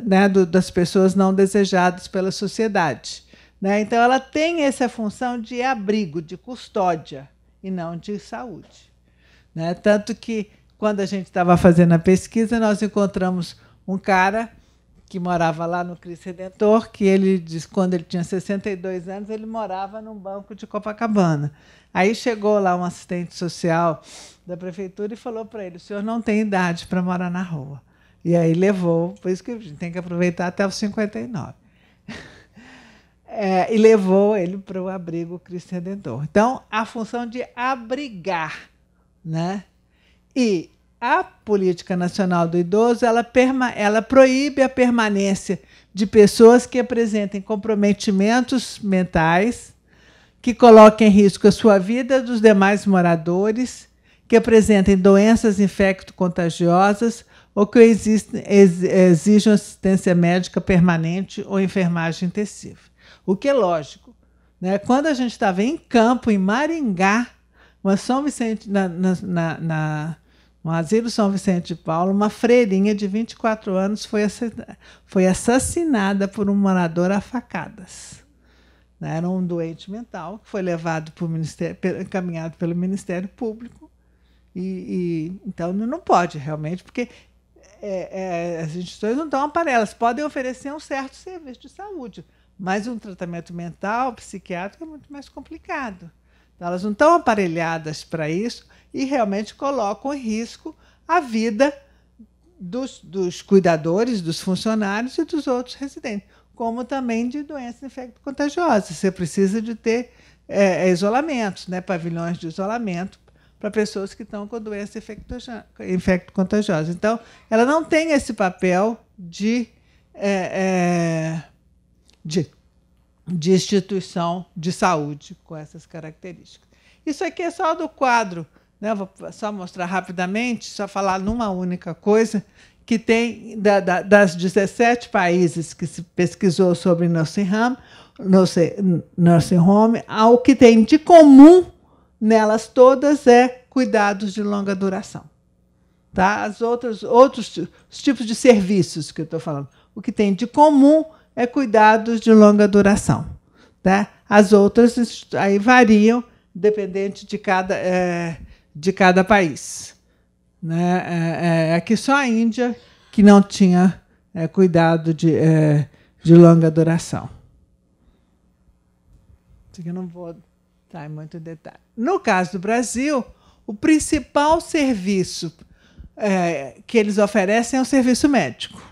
né, do, das pessoas não desejadas pela sociedade. Né? Então, ela tem essa função de abrigo, de custódia, e não de saúde. Né? Tanto que, quando a gente estava fazendo a pesquisa, nós encontramos um cara que morava lá no Cristo Redentor, que ele diz quando ele tinha 62 anos, ele morava num banco de Copacabana. Aí chegou lá um assistente social da prefeitura e falou para ele: "O senhor não tem idade para morar na rua". E aí levou, por isso que a gente tem que aproveitar até os 59. É, e levou ele para o abrigo Cristo Redentor. Então, a função de abrigar, né? E a política nacional do idoso, ela, perma, ela proíbe a permanência de pessoas que apresentem comprometimentos mentais, que coloquem em risco a sua vida dos demais moradores, que apresentem doenças infecto-contagiosas ou que exijam assistência médica permanente ou enfermagem intensiva. O que é lógico. Né? Quando a gente tá estava em campo, em Maringá, uma São Vicente, na, na, na, na asilo São Vicente de Paulo, uma freirinha de 24 anos foi, assassinada, foi assassinada por um morador a facadas. Né? Era um doente mental que foi levado para o Ministério, encaminhado pelo Ministério Público. E, e, então não pode realmente, porque é, é, as instituições não estão aparelhas podem oferecer um certo serviço de saúde, mas um tratamento mental, psiquiátrico é muito mais complicado. Então, elas não estão aparelhadas para isso e realmente colocam em risco a vida dos, dos, cuidadores, dos funcionários e dos outros residentes, como também de doenças infecto-contagiosas. Você precisa de ter é, é isolamentos, né, pavilhões de isolamento para pessoas que estão com doença infecto-contagiosa. Então, ela não tem esse papel de, é, é, de, de instituição de saúde com essas características. Isso aqui é só do quadro, né? vou só mostrar rapidamente, só falar numa única coisa, que tem da, da, das 17 países que se pesquisou sobre nursing home, nursing home, ao que tem de comum nelas todas é cuidados de longa duração. Tá? As outras, outros tipos de serviços que eu estou falando. O que tem de comum é cuidados de longa duração. Tá? As outras aí variam dependente de cada, é, de cada país. Né? É, é, aqui é só a Índia que não tinha é, cuidado de, é, de longa duração. Isso aqui eu não vou entrar em muito detalhe. No caso do Brasil, o principal serviço é, que eles oferecem é o serviço médico.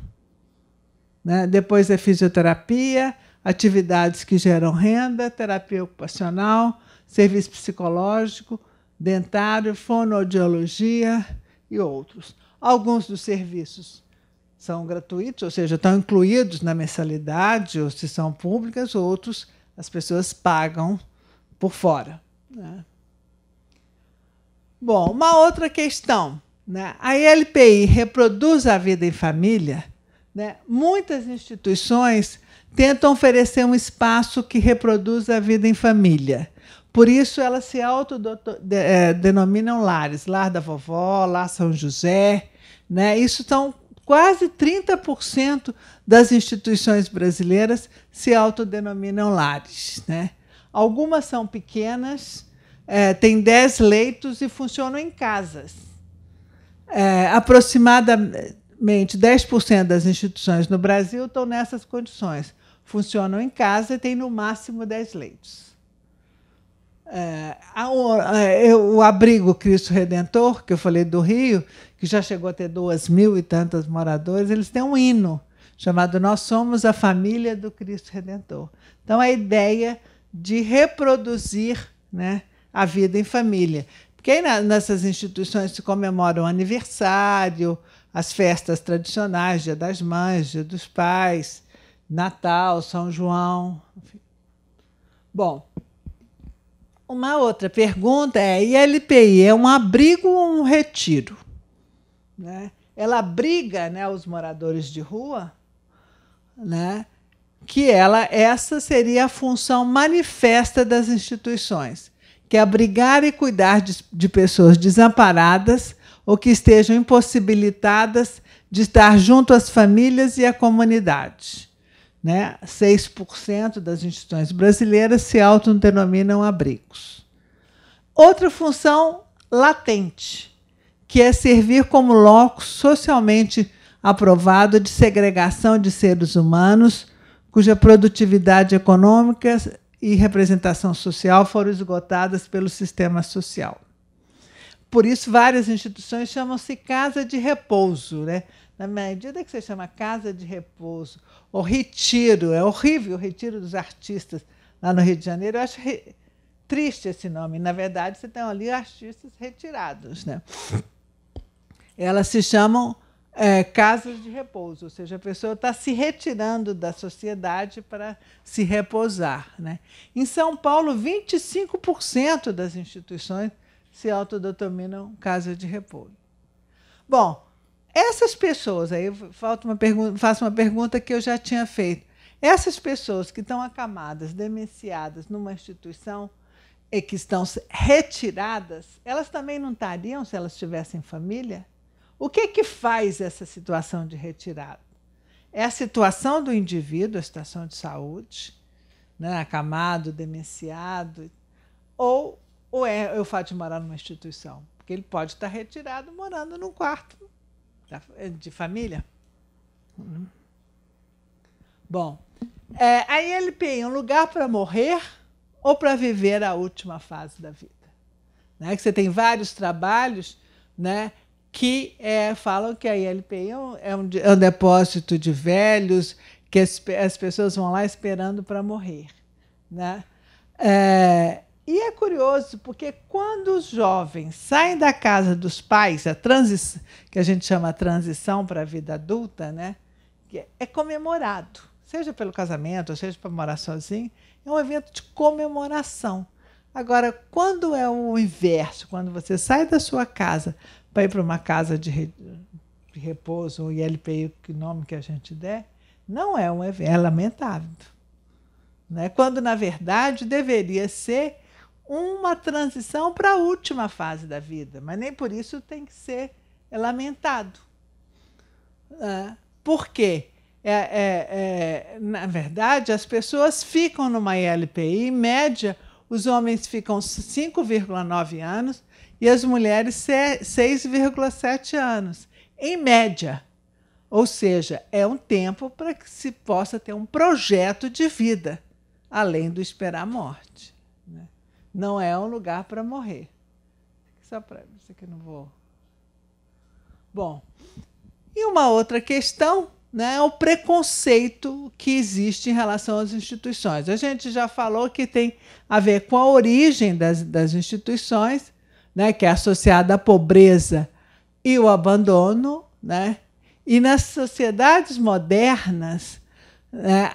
Né? Depois é fisioterapia, atividades que geram renda, terapia ocupacional, serviço psicológico, dentário, fonoaudiologia e outros. Alguns dos serviços são gratuitos, ou seja, estão incluídos na mensalidade, ou se são públicas, outros as pessoas pagam por fora. Né? Bom, uma outra questão. Né? A LPI reproduz a vida em família? Né? Muitas instituições tentam oferecer um espaço que reproduza a vida em família. Por isso, elas se autodenominam é, lares, lar da vovó, lar São José. Né? Isso estão quase 30% das instituições brasileiras se autodenominam lares. Né? Algumas são pequenas, é, tem 10 leitos e funcionam em casas. É, aproximadamente 10% das instituições no Brasil estão nessas condições. Funcionam em casa e têm no máximo 10 leitos. É, a, a, é, o abrigo Cristo Redentor, que eu falei do Rio, que já chegou a ter duas mil e tantas moradores, eles têm um hino chamado Nós Somos a Família do Cristo Redentor. Então, a ideia de reproduzir né, a vida em família. Porque aí na, nessas instituições se comemora o aniversário, as festas tradicionais, Dia das Mães, Dia dos Pais, Natal, São João. Enfim. Bom, uma outra pergunta é: e a LPI é um abrigo ou um retiro? Né? Ela abriga né, os moradores de rua, né? que ela essa seria a função manifesta das instituições que é abrigar e cuidar de, de pessoas desamparadas ou que estejam impossibilitadas de estar junto às famílias e à comunidade. Né? 6% das instituições brasileiras se autodenominam abrigos. Outra função latente, que é servir como locus socialmente aprovado de segregação de seres humanos cuja produtividade econômica e representação social foram esgotadas pelo sistema social. Por isso, várias instituições chamam-se casa de repouso. Né? Na medida que você chama casa de repouso, ou retiro, é horrível o retiro dos artistas lá no Rio de Janeiro, eu acho re... triste esse nome. Na verdade, você tem ali artistas retirados. Né? Elas se chamam é, de repouso, ou seja, a pessoa está se retirando da sociedade para se repousar. Né? Em São Paulo, 25% das instituições se autodeterminam casa de repouso. Bom, essas pessoas, aí falta uma pergunta, faço uma pergunta que eu já tinha feito. Essas pessoas que estão acamadas, demenciadas numa instituição e que estão retiradas, elas também não estariam se elas tivessem família? O que, que faz essa situação de retirada? É a situação do indivíduo, a situação de saúde, né, acamado, demenciado, ou, ou é, é o fato de morar numa instituição? Porque ele pode estar retirado morando num quarto eh, de família. Uhum. Bom, é, aí ele tem um lugar para morrer ou para viver a última fase da vida. Né? Que você tem vários trabalhos, né? que é, falam que a ILP é um, é um, é um depósito de velhos, que as, as pessoas vão lá esperando para morrer. Né? É, e é curioso, porque quando os jovens saem da casa dos pais, a transição, que a gente chama transição para a vida adulta, né? é comemorado, seja pelo casamento, seja para morar sozinho, é um evento de comemoração. Agora, quando é o inverso, quando você sai da sua casa para ir para uma casa de, re, de repouso, ou ILPI, que nome que a gente der, não é um evento, é lamentável. Né? Quando, na verdade, deveria ser uma transição para a última fase da vida, mas nem por isso tem que ser lamentado. Uh, por quê? É, é, é, na verdade, as pessoas ficam numa ILPI, em média, os homens ficam 5,9 anos, e as mulheres 6,7 anos, em média. Ou seja, é um tempo para que se possa ter um projeto de vida, além do esperar a morte. Né? Não é um lugar para morrer. Só para isso aqui não vou. Bom, e uma outra questão né, é o preconceito que existe em relação às instituições. A gente já falou que tem a ver com a origem das, das instituições, né, que é associada à pobreza e o abandono, né? E nas sociedades modernas, né,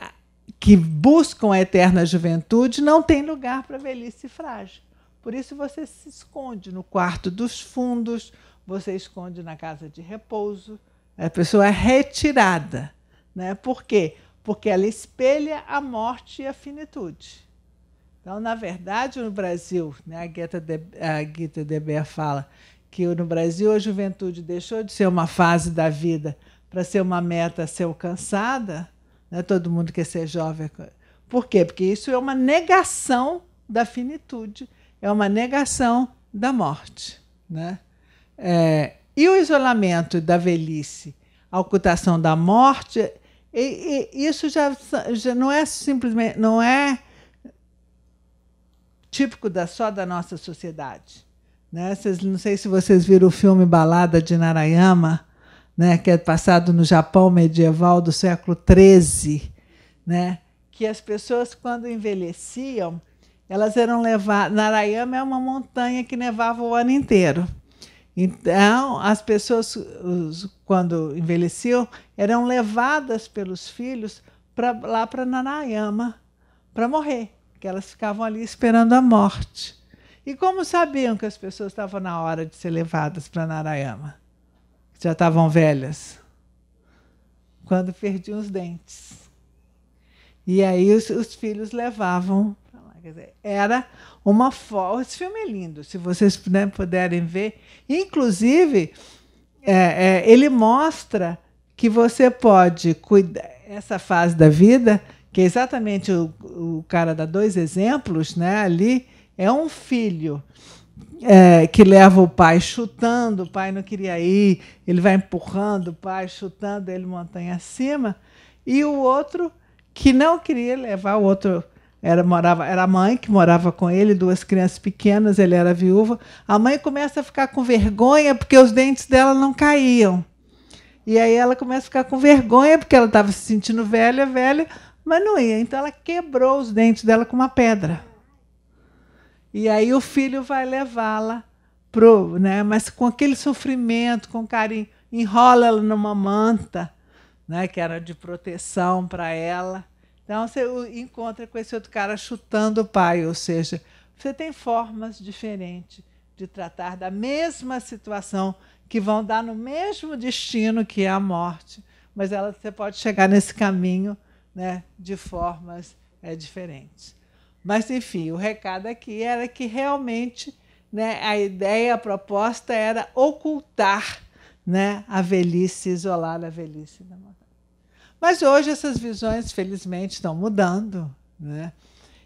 que buscam a eterna juventude, não tem lugar para velhice frágil. Por isso você se esconde no quarto dos fundos, você esconde na casa de repouso. A pessoa é retirada, né? Por quê? Porque ela espelha a morte e a finitude. Então, na verdade, no Brasil, né, a, Guetta de, Guita Deber fala que no Brasil a juventude deixou de ser uma fase da vida para ser uma meta a ser alcançada. Né? Todo mundo quer ser jovem. Por quê? Porque isso é uma negação da finitude, é uma negação da morte. Né? É, e o isolamento da velhice, a ocultação da morte, e, e isso já, já não é simplesmente. não é típico da, só da nossa sociedade. Né? Vocês, não sei se vocês viram o filme Balada de Narayama, né? que é passado no Japão medieval do século XIII, né? que as pessoas, quando envelheciam, elas eram levadas. Narayama é uma montanha que nevava o ano inteiro. Então, as pessoas, quando envelheciam, eram levadas pelos filhos pra, lá para Narayama para morrer que elas ficavam ali esperando a morte. E como sabiam que as pessoas estavam na hora de ser levadas para Narayama? Já estavam velhas. Quando perdiam os dentes. E aí os, os filhos levavam. Dizer, era uma foto. Esse filme é lindo, se vocês né, puderem ver. Inclusive, é, é, ele mostra que você pode cuidar. Essa fase da vida que é exatamente o, o cara dá dois exemplos, né? Ali é um filho é, que leva o pai chutando, o pai não queria ir, ele vai empurrando o pai, chutando ele montanha acima, e o outro que não queria levar, o outro era, morava, era a mãe que morava com ele, duas crianças pequenas, ele era viúva. A mãe começa a ficar com vergonha porque os dentes dela não caíam. E aí ela começa a ficar com vergonha porque ela estava se sentindo velha, velha mas não ia. Então ela quebrou os dentes dela com uma pedra. E aí o filho vai levá-la pro, né? Mas com aquele sofrimento, com carinho, enrola ela numa manta, né? Que era de proteção para ela. Então você encontra com esse outro cara chutando o pai, ou seja, você tem formas diferentes de tratar da mesma situação que vão dar no mesmo destino que é a morte, mas ela, você pode chegar nesse caminho né, de formas é, diferentes. Mas, enfim, o recado aqui era que realmente né, a ideia, a proposta era ocultar né, a velhice, isolar a velhice da montanha. Mas hoje essas visões, felizmente, estão mudando. Né?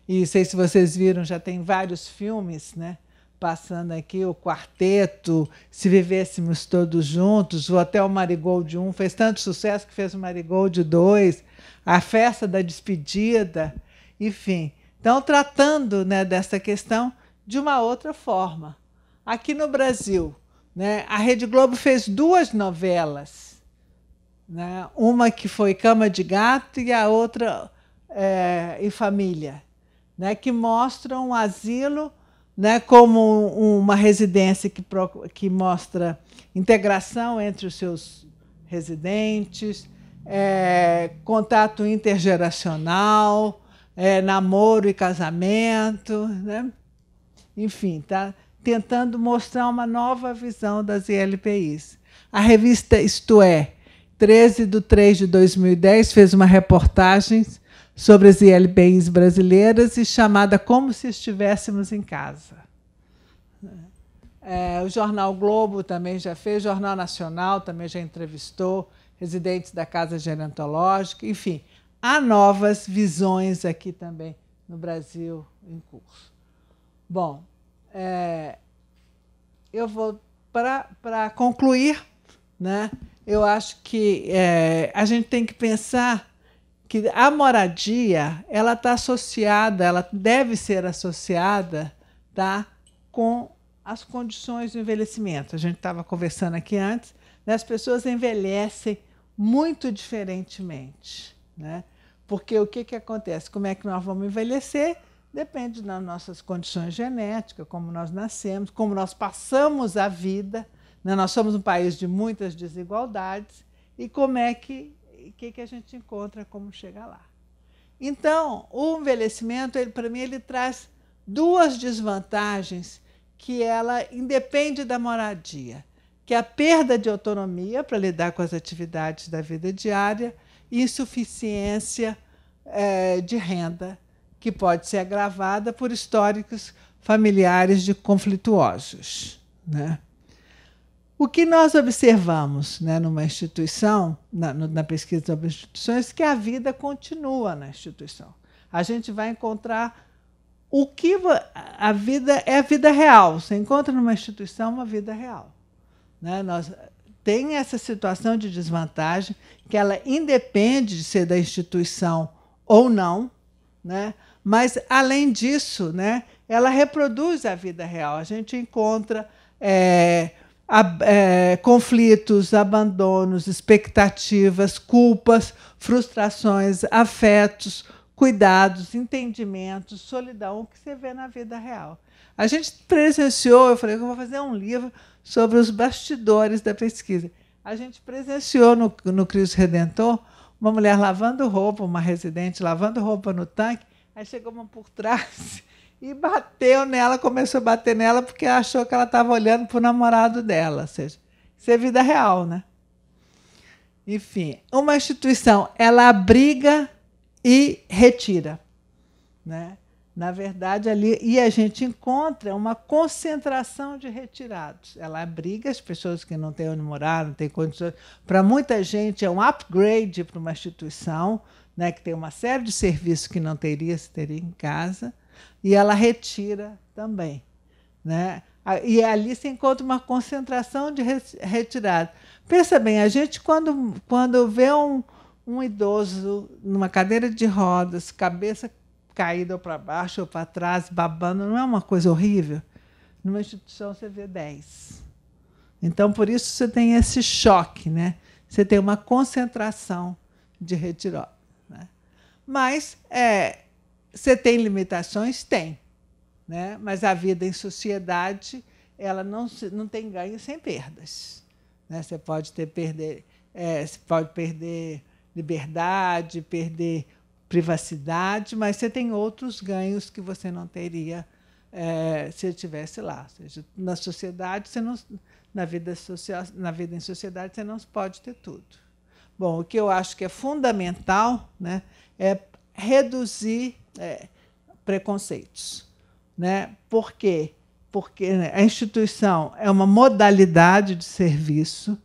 E sei se vocês viram, já tem vários filmes né, passando aqui o quarteto, se vivêssemos todos juntos, o Hotel Marigold 1 fez tanto sucesso que fez o Marigold 2, a festa da despedida, enfim. Então, tratando né, dessa questão de uma outra forma. Aqui no Brasil, né, a Rede Globo fez duas novelas, né, uma que foi Cama de Gato e a outra é, em Família, né, que mostram um asilo né, como uma residência que, que mostra integração entre os seus residentes, é, contato intergeracional, é, namoro e casamento, né? enfim, tá tentando mostrar uma nova visão das ILPIs. A revista Isto É, 13 de 3 de 2010, fez uma reportagem sobre as ILBs brasileiras e chamada Como se estivéssemos em casa. É, o Jornal Globo também já fez, o Jornal Nacional também já entrevistou residentes da Casa Gerontológica, enfim, há novas visões aqui também no Brasil em curso. Bom, é, eu vou para concluir, né? Eu acho que é, a gente tem que pensar que a moradia ela está associada, ela deve ser associada tá, com as condições do envelhecimento. A gente estava conversando aqui antes, né? as pessoas envelhecem muito diferentemente. Né? Porque o que, que acontece? Como é que nós vamos envelhecer? Depende das nossas condições genéticas, como nós nascemos, como nós passamos a vida. Né? Nós somos um país de muitas desigualdades e como é que o que, que a gente encontra, como chegar lá. Então, o envelhecimento, para mim, ele traz duas desvantagens que ela independe da moradia, que é a perda de autonomia para lidar com as atividades da vida diária e insuficiência é, de renda, que pode ser agravada por históricos familiares de conflituosos, né? O que nós observamos né, numa instituição, na, na pesquisa sobre instituições, que a vida continua na instituição. A gente vai encontrar o que a vida é a vida real. Você encontra numa instituição uma vida real. Né? Nós, tem essa situação de desvantagem que ela independe de ser da instituição ou não, né? mas além disso, né, ela reproduz a vida real. A gente encontra é, é, conflitos, abandonos, expectativas, culpas, frustrações, afetos, cuidados, entendimentos, solidão, o que você vê na vida real. A gente presenciou, eu falei que eu vou fazer um livro sobre os bastidores da pesquisa. A gente presenciou no, no Cristo Redentor uma mulher lavando roupa, uma residente lavando roupa no tanque, aí chegou uma por trás e bateu nela, começou a bater nela porque achou que ela estava olhando para o namorado dela. Ou seja, isso é vida real, né? Enfim, uma instituição, ela abriga e retira. Né? Na verdade, ali. E a gente encontra uma concentração de retirados. Ela abriga as pessoas que não têm onde morar, não têm condições. Para muita gente, é um upgrade para uma instituição, né, que tem uma série de serviços que não teria se teria em casa e ela retira também. Né? E ali se encontra uma concentração de retirada. Pensa bem, a gente, quando, quando vê um, um idoso numa cadeira de rodas, cabeça caída para baixo ou para trás, babando, não é uma coisa horrível? Numa instituição você vê 10. Então, por isso você tem esse choque, né? Você tem uma concentração de retirada. Né? Mas é, você tem limitações? Tem. Né? Mas a vida em sociedade ela não, não tem ganho sem perdas. Né? Você pode ter perder, é, você pode perder liberdade, perder privacidade, mas você tem outros ganhos que você não teria é, se estivesse lá. Ou seja, na sociedade, você não, na vida social, na vida em sociedade, você não pode ter tudo. Bom, o que eu acho que é fundamental, né, é reduzir é, preconceitos. Né? Por quê? Porque né, a instituição é uma modalidade de serviço,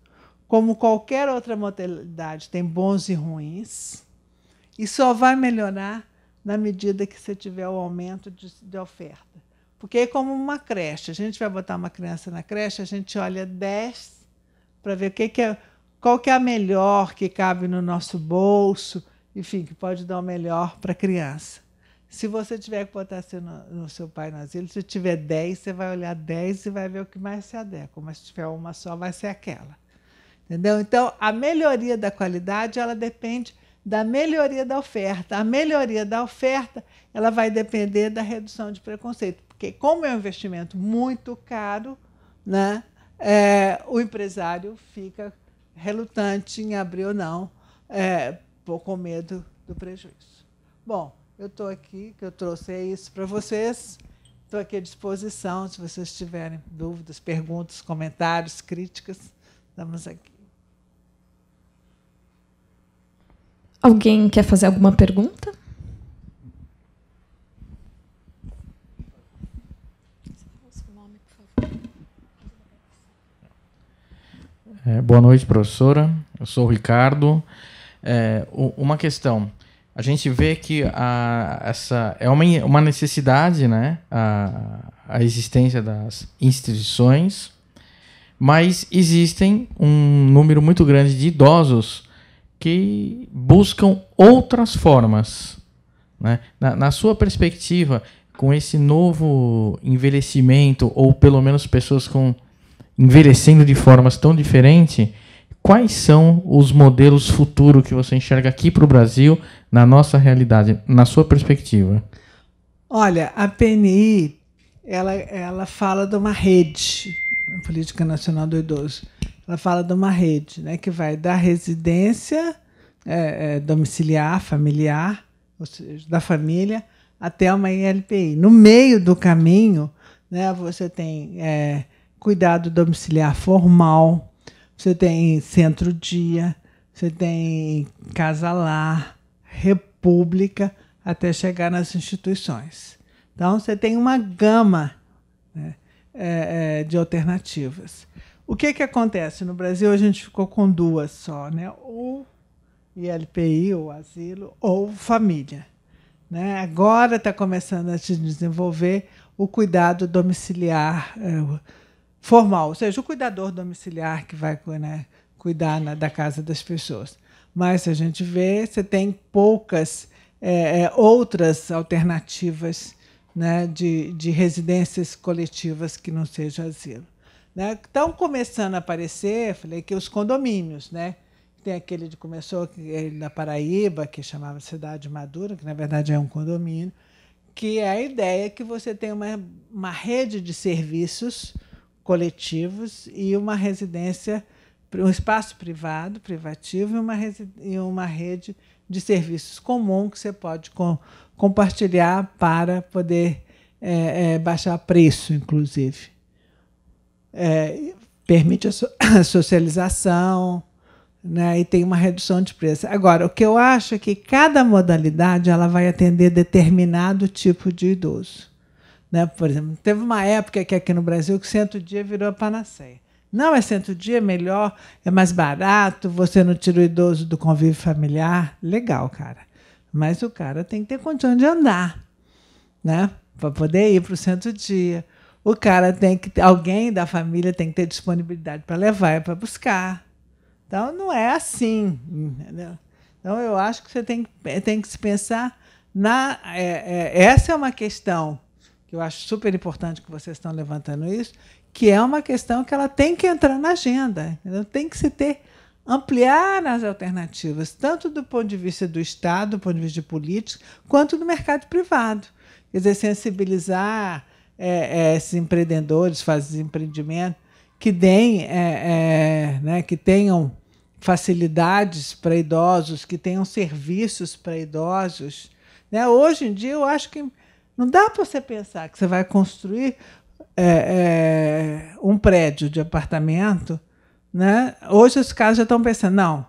como qualquer outra modalidade, tem bons e ruins, e só vai melhorar na medida que você tiver o aumento de, de oferta. Porque é como uma creche. A gente vai botar uma criança na creche, a gente olha 10 para ver o que, que é, qual que é a melhor que cabe no nosso bolso, enfim, que pode dar o melhor para a criança. Se você tiver que botar no, no, seu pai no asilo, se tiver 10, você vai olhar 10 e vai ver o que mais se adequa. Mas se tiver uma só, vai ser aquela. Entendeu? Então, a melhoria da qualidade, ela depende da melhoria da oferta. A melhoria da oferta, ela vai depender da redução de preconceito. Porque como é um investimento muito caro, né, é, o empresário fica relutante em abrir ou não, é, com medo do prejuízo. Bom, eu estou aqui, que eu trouxe isso para vocês. Estou aqui à disposição, se vocês tiverem dúvidas, perguntas, comentários, críticas, estamos aqui. Alguém quer fazer alguma pergunta? É, boa noite, professora. Eu sou o Ricardo. É, uma questão a gente vê que a, essa é uma, uma necessidade, né? A, a existência das instituições, mas existem um número muito grande de idosos que buscam outras formas. Né? Na, na sua perspectiva, com esse novo envelhecimento, ou pelo menos pessoas com envelhecendo de formas tão diferentes, quais são os modelos futuro que você enxerga aqui para o Brasil, na nossa realidade, na sua perspectiva? Olha, a PNI ela, ela fala de uma rede, a Política Nacional do Idoso, ela fala de uma rede né, que vai da residência é, é, domiciliar, familiar, ou seja, da família, até uma ILPI. No meio do caminho, né, você tem é, cuidado domiciliar formal, você tem Centro Dia, você tem Casalar, República, até chegar nas instituições. Então, você tem uma gama né, é, é, de alternativas. O que, que acontece? No Brasil, a gente ficou com duas só, né? ou ILPI, ou asilo, ou família. Né? Agora está começando a se desenvolver o cuidado domiciliar, é, formal, ou seja, o cuidador domiciliar que vai né, cuidar na, da casa das pessoas. Mas se a gente vê, você tem poucas é, é outras alternativas né, de, de residências coletivas que não seja asilo. Né? Estão começando a aparecer, falei que os condomínios, né? Tem aquele de começou é na Paraíba, que chamava Cidade Madura, que na verdade é um condomínio, que é a ideia que você tem uma, uma rede de serviços coletivos e uma residência, um espaço privado, privativo, e uma, e uma rede de serviços comum que você pode co compartilhar para poder é, é, baixar preço, inclusive. É, permite a, so a socialização né, e tem uma redução de preço. Agora, o que eu acho é que cada modalidade ela vai atender determinado tipo de idoso. Né? Por exemplo, teve uma época que aqui no Brasil que o centro-dia virou a panaceia. Não é centro-dia, é melhor, é mais barato, você não tira o idoso do convívio familiar. Legal, cara. Mas o cara tem que ter condição de andar, né? Para poder ir para o centro-dia. O cara tem que. Alguém da família tem que ter disponibilidade para levar e para buscar. Então não é assim. Entendeu? Então eu acho que você tem, tem que se pensar na. É, é, essa é uma questão que eu acho super importante que vocês estão levantando isso, que é uma questão que ela tem que entrar na agenda, tem que se ter ampliar as alternativas, tanto do ponto de vista do Estado, do ponto de vista de política, quanto do mercado privado. Quer dizer, sensibilizar é, é, esses empreendedores, fazer empreendimento, que, deem, é, é, né, que tenham facilidades para idosos, que tenham serviços para idosos. Né? Hoje em dia, eu acho que não dá para você pensar que você vai construir é, é, um prédio de apartamento. Né? Hoje os caras já estão pensando, não,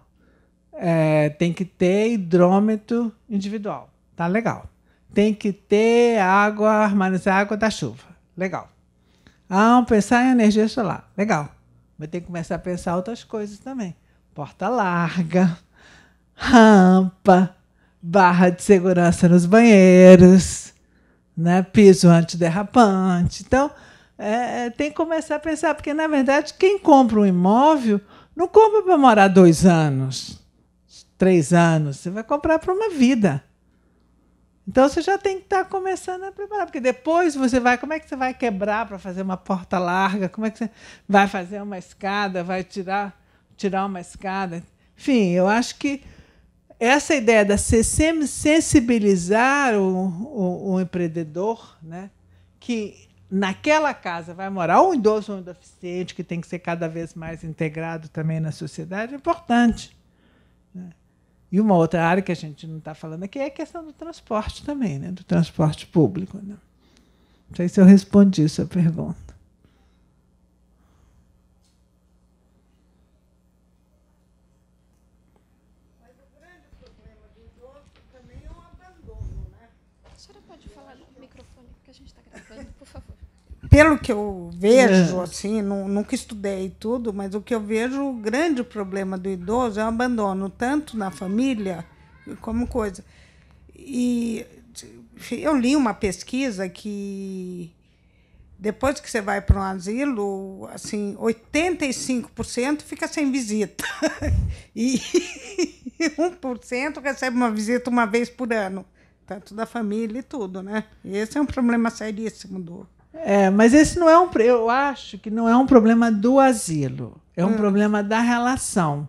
é, tem que ter hidrômetro individual, tá legal. Tem que ter água, armazenar água da chuva, legal. Ah, pensar em energia solar, legal. Mas tem que começar a pensar outras coisas também. Porta larga, rampa, barra de segurança nos banheiros, né? piso antiderrapante. Então, é, é, tem que começar a pensar, porque, na verdade, quem compra um imóvel não compra para morar dois anos, três anos, você vai comprar para uma vida. Então você já tem que estar tá começando a preparar, porque depois você vai, como é que você vai quebrar para fazer uma porta larga? Como é que você vai fazer uma escada, vai tirar, tirar uma escada? Enfim, eu acho que essa ideia de se sensibilizar o, o, o empreendedor, né, que naquela casa vai morar um idoso, um deficiente, que tem que ser cada vez mais integrado também na sociedade, é importante. Né? E uma outra área que a gente não está falando aqui é a questão do transporte também, né? do transporte público. Né? Não sei se eu respondi a sua pergunta. A senhora pode falar no microfone, porque a gente está gravando, por favor. Pelo que eu vejo, assim, nunca estudei tudo, mas o que eu vejo, o grande problema do idoso é o abandono, tanto na família como coisa. E eu li uma pesquisa que depois que você vai para um asilo, assim, 85% fica sem visita. E 1% recebe uma visita uma vez por ano tanto da família e tudo, né? Esse é um problema seríssimo do. É, mas esse não é um. Eu acho que não é um problema do asilo. É um hum. problema da relação.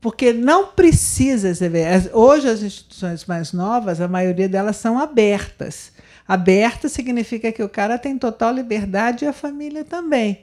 Porque não precisa, você vê. Hoje as instituições mais novas, a maioria delas são abertas. Aberta significa que o cara tem total liberdade e a família também.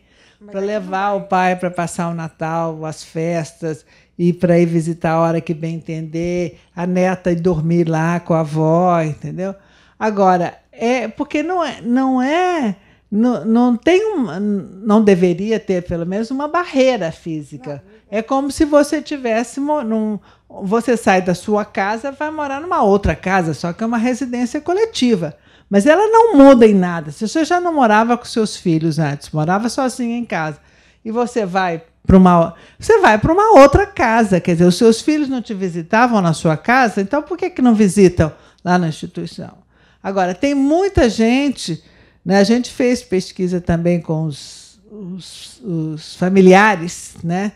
Para levar o pai para passar o Natal, as festas ir para ir visitar a hora que bem entender, a neta e dormir lá com a avó, entendeu? Agora, é porque não é, não é não, não tem uma, não deveria ter pelo menos uma barreira física. É como se você tivesse num, você sai da sua casa, vai morar numa outra casa, só que é uma residência coletiva. Mas ela não muda em nada. Se você já não morava com seus filhos antes, morava sozinha em casa, e você vai para uma você vai para uma outra casa, quer dizer, os seus filhos não te visitavam na sua casa, então por que que não visitam lá na instituição? Agora, tem muita gente, né? A gente fez pesquisa também com os, os, os familiares, né,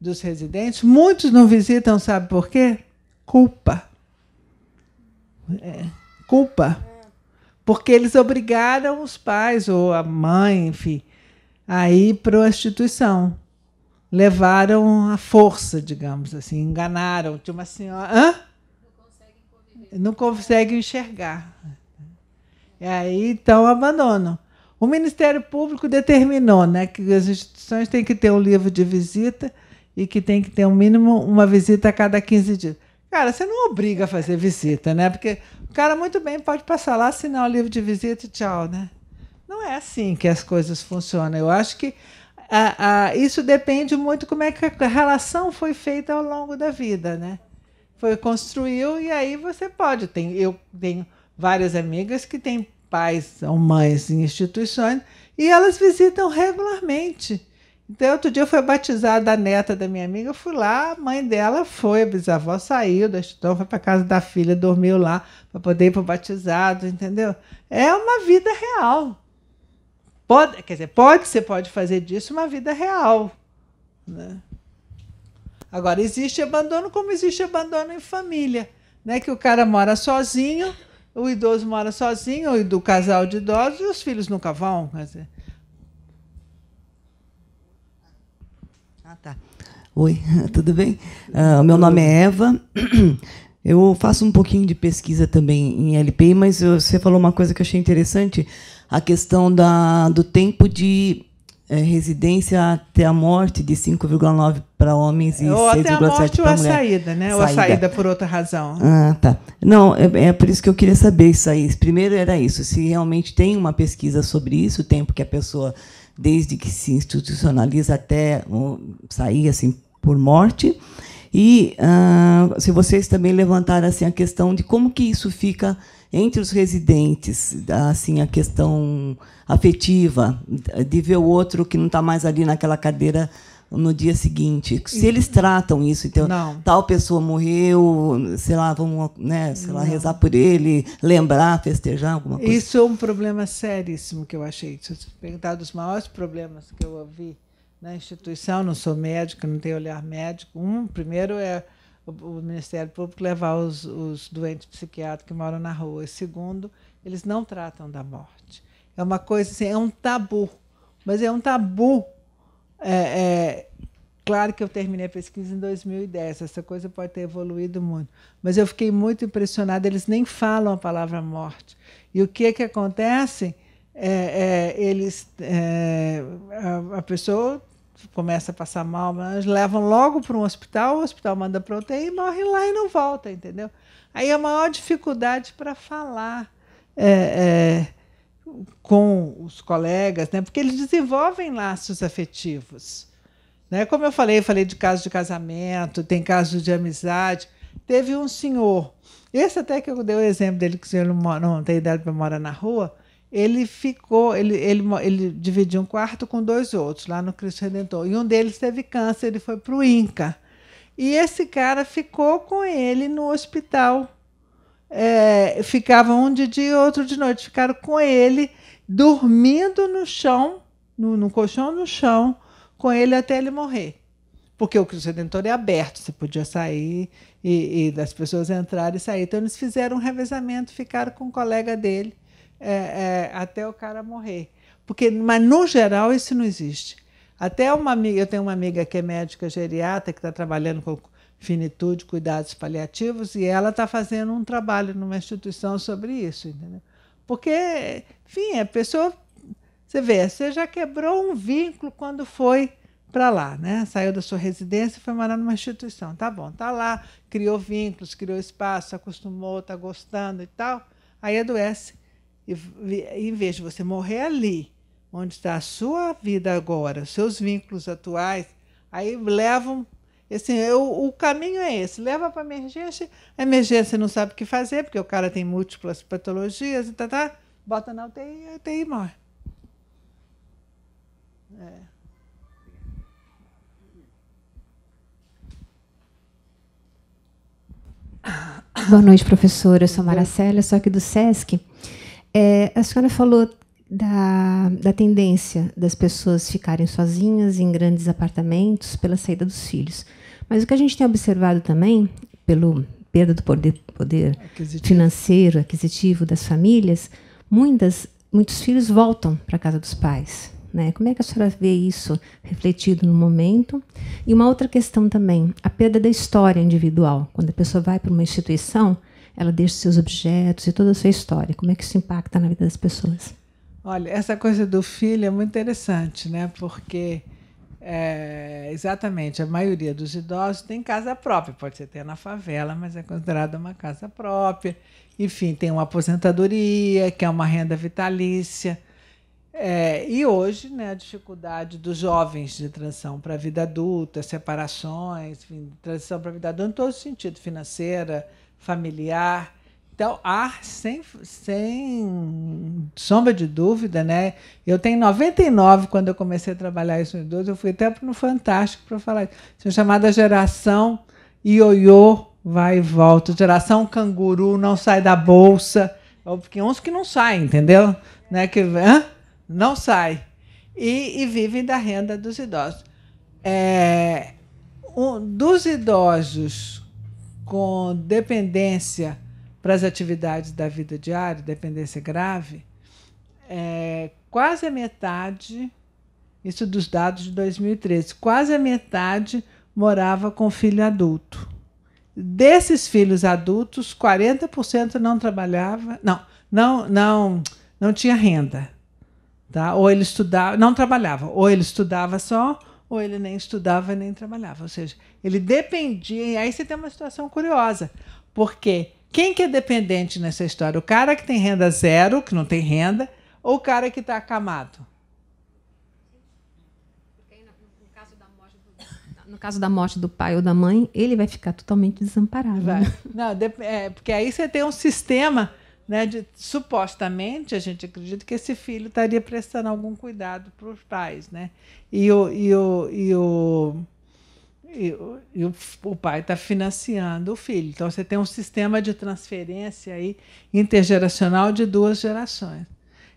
dos residentes. Muitos não visitam, sabe por quê? Culpa. É, culpa. Porque eles obrigaram os pais ou a mãe, enfim, a ir para a instituição levaram a força, digamos assim, enganaram. Tinha uma senhora. Hã? Não conseguem enxergar. E aí, então, abandonam. O Ministério Público determinou né, que as instituições têm que ter um livro de visita e que tem que ter, um mínimo, uma visita a cada 15 dias. Cara, você não obriga a fazer visita, né? Porque o cara muito bem pode passar lá, assinar o livro de visita e tchau, né? Não é assim que as coisas funcionam. Eu acho que isso depende muito como é que a relação foi feita ao longo da vida, né? Foi construiu e aí você pode. Tem, eu tenho várias amigas que têm pais ou mães em instituições e elas visitam regularmente. Então, outro dia eu fui batizada a neta da minha amiga, eu fui lá, a mãe dela foi, a bisavó saiu da instituição, foi para casa da filha, dormiu lá para poder ir para o batizado, entendeu? É uma vida real. Pode, quer dizer, pode, você pode fazer disso uma vida real. Né? Agora, existe abandono como existe abandono em família, né? Que o cara mora sozinho, o idoso mora sozinho, e do casal de idosos, e os filhos nunca vão. Quer dizer. Ah, tá. Oi, tudo bem? Uh, meu nome é Eva. Eu faço um pouquinho de pesquisa também em LP, mas você falou uma coisa que eu achei interessante a questão da, do tempo de é, residência até a morte de 5,9 para homens e 6,7 para mulheres. Ou até a morte ou a mulher. saída, né? Saída. Ou a saída por outra razão. Ah, tá. Não, é, é, por isso que eu queria saber isso aí. Primeiro era isso, se realmente tem uma pesquisa sobre isso, o tempo que a pessoa, desde que se institucionaliza até sair assim por morte. E ah, se vocês também levantaram assim, a questão de como que isso fica entre os residentes, assim a questão afetiva de ver o outro que não está mais ali naquela cadeira no dia seguinte. Se eles tratam isso, então não. tal pessoa morreu, sei lá, vamos, né, sei lá, rezar por ele, lembrar, festejar alguma coisa. Isso é um problema seríssimo que eu achei. perguntar dos maiores problemas que eu ouvi na instituição, não sou médica não tenho olhar médico. Um primeiro é o, Ministério Público levar os, os doentes psiquiátricos que moram na rua. E segundo, eles não tratam da morte. É uma coisa assim, é um tabu. Mas é um tabu. É, é, claro que eu terminei a pesquisa em 2010, essa coisa pode ter evoluído muito. Mas eu fiquei muito impressionada, eles nem falam a palavra morte. E o que, que acontece? É, é eles, é, a, a pessoa começa a passar mal, mas levam logo para um hospital, o hospital manda para UTI, morre lá e não volta, entendeu? Aí a maior dificuldade para falar é, é, com os colegas, né? Porque eles desenvolvem laços afetivos, né? Como eu falei, falei de casos de casamento, tem casos de amizade. Teve um senhor, esse até que eu dei o exemplo dele que o senhor não, não tem idade para morar na rua ele ficou, ele, ele, ele dividiu um quarto com dois outros lá no Cristo Redentor. E um deles teve câncer, ele foi para o Inca. E esse cara ficou com ele no hospital. É, ficava um de dia e outro de noite. Ficaram com ele, dormindo no chão, no, no colchão no chão, com ele até ele morrer. Porque o Cristo Redentor é aberto, você podia sair e, e das pessoas entrarem e sair. Então eles fizeram um revezamento, ficaram com o um colega dele é, é, até o cara morrer. Porque, mas no geral isso não existe. Até uma amiga, eu tenho uma amiga que é médica geriata, que está trabalhando com finitude, cuidados paliativos, e ela está fazendo um trabalho numa instituição sobre isso, entendeu? Porque, enfim, a pessoa, você vê, você já quebrou um vínculo quando foi para lá, né? Saiu da sua residência e foi morar numa instituição. Tá bom, tá lá, criou vínculos, criou espaço, acostumou, tá gostando e tal. Aí adoece e, em vez de você morrer ali, onde está a sua vida agora, os seus vínculos atuais, aí levam. Assim, eu, o caminho é esse: leva para emergência, a emergência não sabe o que fazer, porque o cara tem múltiplas patologias, tá, tá, bota na UTI, a UTI morre. É. Boa noite, professora. Eu sou Maracélia, sou aqui do SESC. É, a senhora falou da, da tendência das pessoas ficarem sozinhas em grandes apartamentos pela saída dos filhos. Mas o que a gente tem observado também, pelo perda do poder, poder aquisitivo. financeiro, aquisitivo das famílias, muitas, muitos filhos voltam para a casa dos pais. Né? Como é que a senhora vê isso refletido no momento? E uma outra questão também, a perda da história individual. Quando a pessoa vai para uma instituição, ela deixa seus objetos e toda a sua história. Como é que isso impacta na vida das pessoas? Olha, essa coisa do filho é muito interessante, né? Porque é, exatamente a maioria dos idosos tem casa própria, pode ser até na favela, mas é considerada uma casa própria. Enfim, tem uma aposentadoria, que é uma renda vitalícia. É, e hoje, né, a dificuldade dos jovens de transição para a vida adulta, separações, enfim, transição para a vida adulta em todo sentido, financeira, familiar. Então, ar sem, sem sombra de dúvida, né? Eu tenho 99 quando eu comecei a trabalhar isso em idoso, eu fui até no Fantástico para falar isso. chamada geração ioiô, vai e volta. Geração canguru, não sai da bolsa. Porque uns que não saem, entendeu? Né? Que, hã? Não sai. E, e vivem da renda dos idosos. É, um, dos idosos com dependência para as atividades da vida diária, dependência grave, é, quase a metade, isso dos dados de 2013, quase a metade morava com filho adulto. Desses filhos adultos, 40% não trabalhava, não, não, não, não tinha renda, tá? Ou ele estudava, não trabalhava, ou ele estudava só, ou ele nem estudava nem trabalhava. Ou seja, ele dependia. E aí você tem uma situação curiosa, porque quem que é dependente nessa história? O cara que tem renda zero, que não tem renda, ou o cara que está acamado? no caso da morte do pai ou da mãe, ele vai ficar totalmente desamparado. Né? Não, é, porque aí você tem um sistema né, de, supostamente a gente acredita que esse filho estaria prestando algum cuidado para os pais, né? E o, e o, e o, e o, e o, o pai está financiando o filho. Então você tem um sistema de transferência aí intergeracional de duas gerações.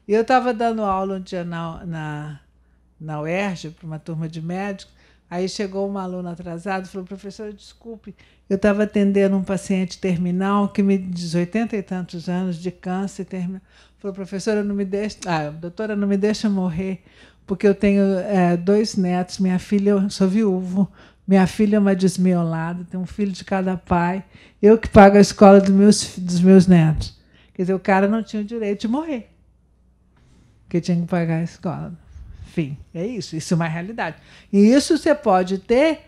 E eu estava dando aula um dia na, na, na UERJ para uma turma de médicos. Aí chegou uma aluna atrasada e falou: professor, desculpe, eu estava atendendo um paciente terminal que me diz 80 e tantos anos de câncer terminal. Falou, professora, não me deixa, ah, doutora, não me deixa morrer, porque eu tenho é, dois netos, minha filha, eu sou viúvo, minha filha é uma desmiolada, tem um filho de cada pai, eu que pago a escola dos meus, dos meus netos. Quer dizer, o cara não tinha o direito de morrer, porque tinha que pagar a escola. Enfim, é isso, isso é uma realidade. E isso você pode ter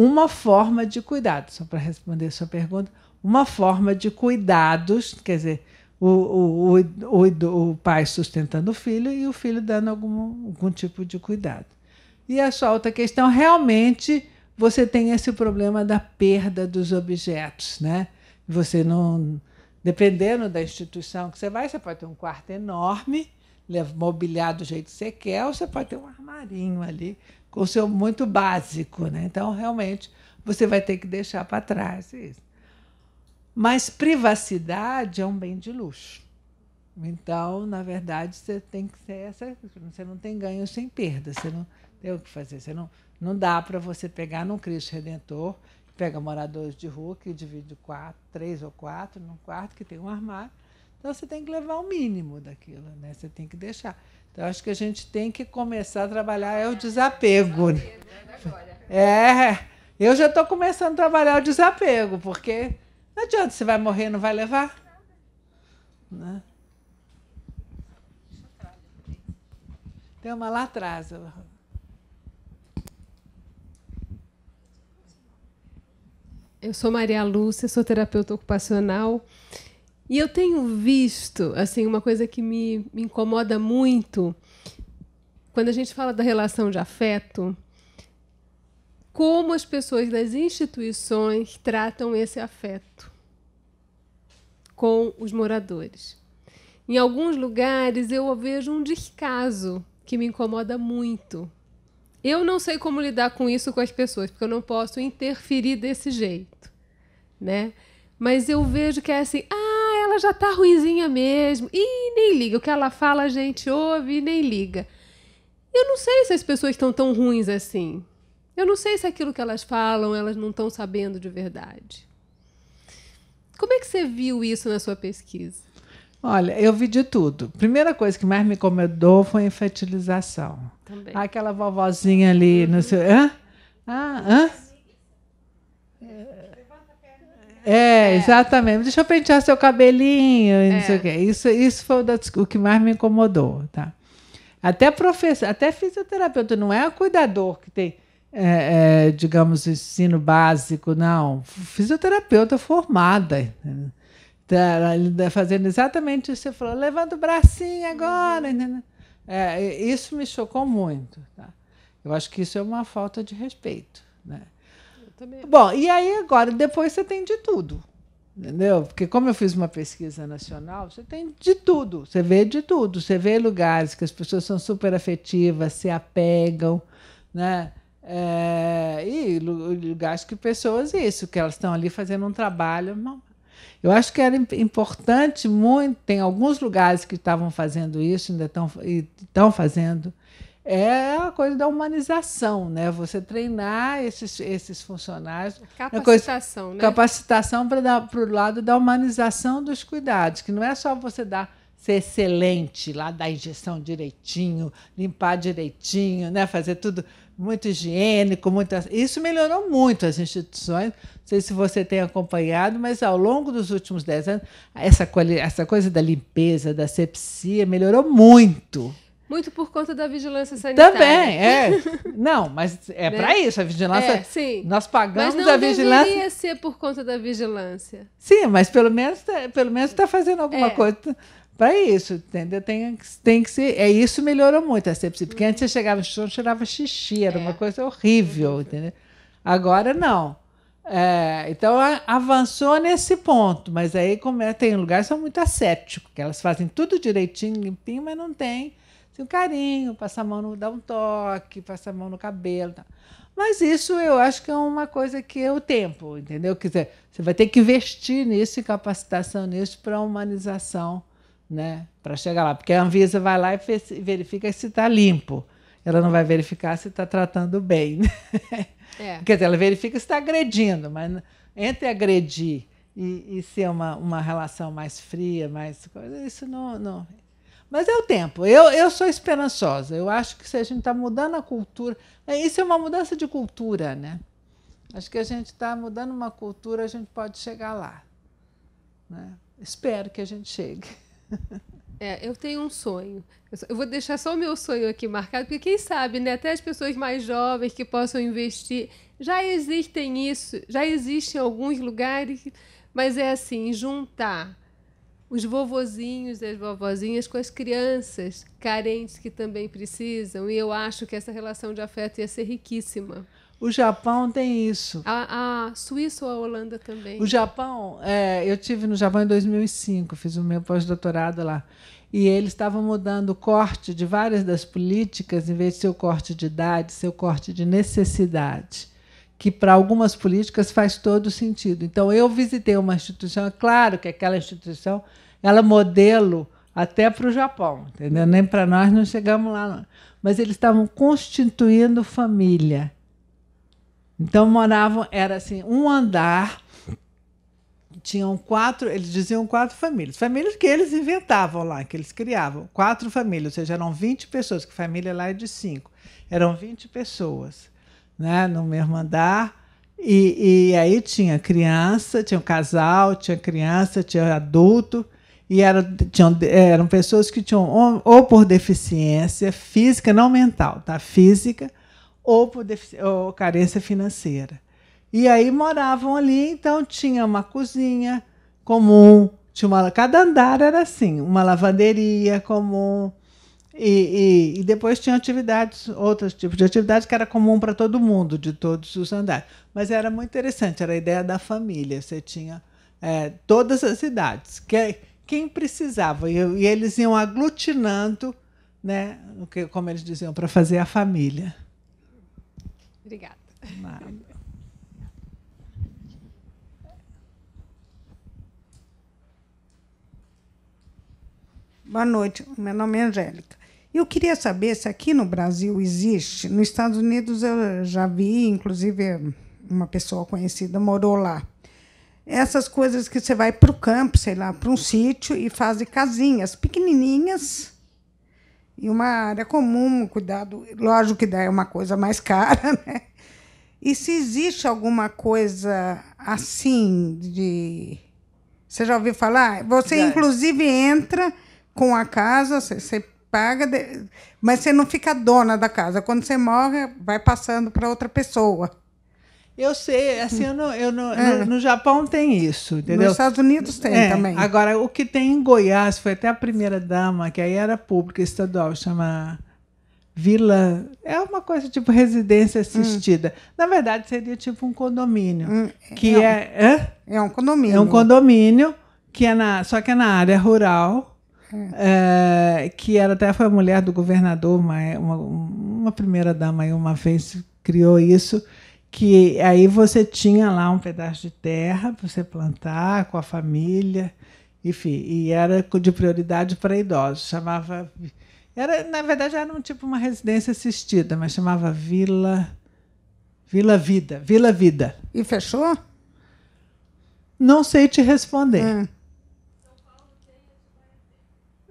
uma forma de cuidado, só para responder a sua pergunta, uma forma de cuidados, quer dizer, o, o, o, o, pai sustentando o filho e o filho dando algum, algum tipo de cuidado. E a sua outra questão, realmente você tem esse problema da perda dos objetos, né? Você não. Dependendo da instituição que você vai, você pode ter um quarto enorme, mobiliado do jeito que você quer, ou você pode ter um armarinho ali com o seu muito básico, né? Então, realmente, você vai ter que deixar para trás isso. Mas privacidade é um bem de luxo. Então, na verdade, você tem que ser essa. Você não tem ganho sem perda. Você não tem o que fazer. Você não, não dá para você pegar num Cristo Redentor, pega moradores de rua, que divide quatro, três ou quatro num quarto que tem um armário. Então, você tem que levar o mínimo daquilo, né? Você tem que deixar. Então, acho que a gente tem que começar a trabalhar é o desapego. Né? É, é, é, eu já estou começando a trabalhar o desapego, porque não adianta, você vai morrer não vai levar. Né? Tem uma lá atrás. Eu sou Maria Lúcia, sou terapeuta ocupacional e eu tenho visto, assim, uma coisa que me, me incomoda muito quando a gente fala da relação de afeto, como as pessoas das instituições tratam esse afeto com os moradores. Em alguns lugares eu vejo um descaso que me incomoda muito. Eu não sei como lidar com isso com as pessoas, porque eu não posso interferir desse jeito, né? Mas eu vejo que é assim, ah, já tá ruinzinha mesmo. E nem liga. O que ela fala, a gente ouve e nem liga. Eu não sei se as pessoas estão tão ruins assim. Eu não sei se aquilo que elas falam, elas não estão sabendo de verdade. Como é que você viu isso na sua pesquisa? Olha, eu vi de tudo. Primeira coisa que mais me incomodou foi a infertilização. Também. Aquela vovozinha ali, uhum. não sei. Hã? Ah, hã? É, é, exatamente. Deixa eu pentear seu cabelinho, é. não sei o quê. Isso, isso foi o que mais me incomodou, tá? Até professor, até fisioterapeuta, não é cuidador que tem, é, é digamos, ensino básico, não. Fisioterapeuta formada. Tá, tá, fazendo exatamente isso. Você falou, levanta o bracinho uhum. agora. Uhum. isso me chocou muito. Tá? Eu acho que isso é uma falta de respeito. Também. Bom, e aí agora, depois você tem de tudo. Entendeu? Porque como eu fiz uma pesquisa nacional, você tem de tudo, você vê de tudo. Você vê lugares que as pessoas são super afetivas, se apegam, né? É, e lugares que pessoas, isso, que elas estão ali fazendo um trabalho. Eu acho que era importante muito. Tem alguns lugares que estavam fazendo isso, ainda estão fazendo é a coisa da humanização, né? Você treinar esses, esses funcionários. É capacitação, coisa, né? Capacitação para o lado da humanização dos cuidados, que não é só você dar ser excelente, lá dar injeção direitinho, limpar direitinho, né? fazer tudo muito higiênico, muito... Assim. isso melhorou muito as instituições. Não sei se você tem acompanhado, mas ao longo dos últimos dez anos, essa, essa coisa da limpeza, da sepsia, melhorou muito. Muito por conta da vigilância sanitária. Também, é. Não, mas é né? para isso, a vigilância. É, sim. Nós pagamos mas não a vigilância. deveria ser por conta da vigilância. Sim, mas pelo menos tá, pelo menos está fazendo alguma é. coisa para isso, entendeu? Tem, tem que ser. É isso melhorou muito a sepsia, porque antes você chegava no chão, tirava xixi, era é. uma coisa horrível, uhum. entendeu? Agora não. É, então avançou nesse ponto, mas aí como é, tem lugares que são muito assépticos, que elas fazem tudo direitinho, limpinho, mas não tem tem um carinho, passar a mão, no, um toque, passar a mão no cabelo. Tá. Mas isso eu acho que é uma coisa que é o tempo, entendeu? Quer dizer, você vai ter que investir nisso e capacitação nisso para a humanização, né? Para chegar lá. Porque a Anvisa vai lá e verifica se está limpo. Ela não vai verificar se está tratando bem. Né? É. Quer dizer, ela verifica se está agredindo, mas entre agredir e, e, ser uma, uma relação mais fria, mais coisa, isso não, não. Mas é o tempo. Eu, eu sou esperançosa. Eu acho que se a gente está mudando a cultura. É, isso é uma mudança de cultura, né? Acho que a gente está mudando uma cultura, a gente pode chegar lá. Né? Espero que a gente chegue. É, eu tenho um sonho. Eu vou deixar só o meu sonho aqui marcado, porque quem sabe, né? Até as pessoas mais jovens que possam investir. Já existem isso, já existem alguns lugares, mas é assim, juntar os vovozinhos e as vovozinhas com as crianças carentes que também precisam. E eu acho que essa relação de afeto ia ser riquíssima. O Japão tem isso. A, a Suíça ou a Holanda também. O Japão, é, eu tive no Japão em 2005, fiz o meu pós-doutorado lá. E eles estavam mudando o corte de várias das políticas, em vez de ser o corte de idade, ser o corte de necessidade que para algumas políticas faz todo sentido. Então eu visitei uma instituição, é claro que aquela instituição, ela é modelo até para o Japão, entendeu? Nem para nós não chegamos lá, não. mas eles estavam constituindo família. Então moravam era assim um andar tinham quatro, eles diziam quatro famílias. Famílias que eles inventavam lá, que eles criavam. Quatro famílias, ou seja, eram 20 pessoas, que família lá é de cinco. Eram 20 pessoas né, no mesmo andar. E, e aí tinha criança, tinha um casal, tinha criança, tinha adulto, e era, tinham, eram pessoas que tinham ou, ou por deficiência física, não mental, tá? Física, ou por ou carência financeira. E aí moravam ali, então tinha uma cozinha comum, tinha uma, cada andar era assim, uma lavanderia comum, e, e, e, depois tinha atividades, outros tipos de atividades que era comum para todo mundo, de todos os andares. Mas era muito interessante, era a ideia da família. Você tinha é, todas as idades, que, é, quem precisava. E, e eles iam aglutinando, né, que, como eles diziam, para fazer a família. Obrigada. Nada. Boa noite, meu nome é Angélica. Eu queria saber se aqui no Brasil existe. Nos Estados Unidos eu já vi, inclusive uma pessoa conhecida morou lá. Essas coisas que você vai para o campo, sei lá, para um sítio e faz casinhas pequenininhas e uma área comum, cuidado. Lógico que daí é uma coisa mais cara, né? E se existe alguma coisa assim de. Você já ouviu falar? Você, inclusive, entra com a casa, você paga, de... mas você não fica dona da casa. Quando você morre, vai passando para outra pessoa. Eu sei, assim, eu não, eu não, é. no, no, Japão tem isso, entendeu? Nos Estados Unidos tem é, também. Agora, o que tem em Goiás, foi até a primeira dama, que aí era pública estadual, chama Vila. É uma coisa tipo residência assistida. Hum. Na verdade, seria tipo um condomínio. Hum. Que é, é, é, um condomínio. É um condomínio, que é na, só que é na área rural é. É, que era até foi a mulher do governador, uma, uma, uma primeira dama aí uma vez criou isso, que aí você tinha lá um pedaço de terra para você plantar com a família, enfim, e era de prioridade para idosos, chamava era, na verdade, era um tipo uma residência assistida, mas chamava Vila Vila Vida, Vila Vida. E fechou? Não sei te responder. Hum.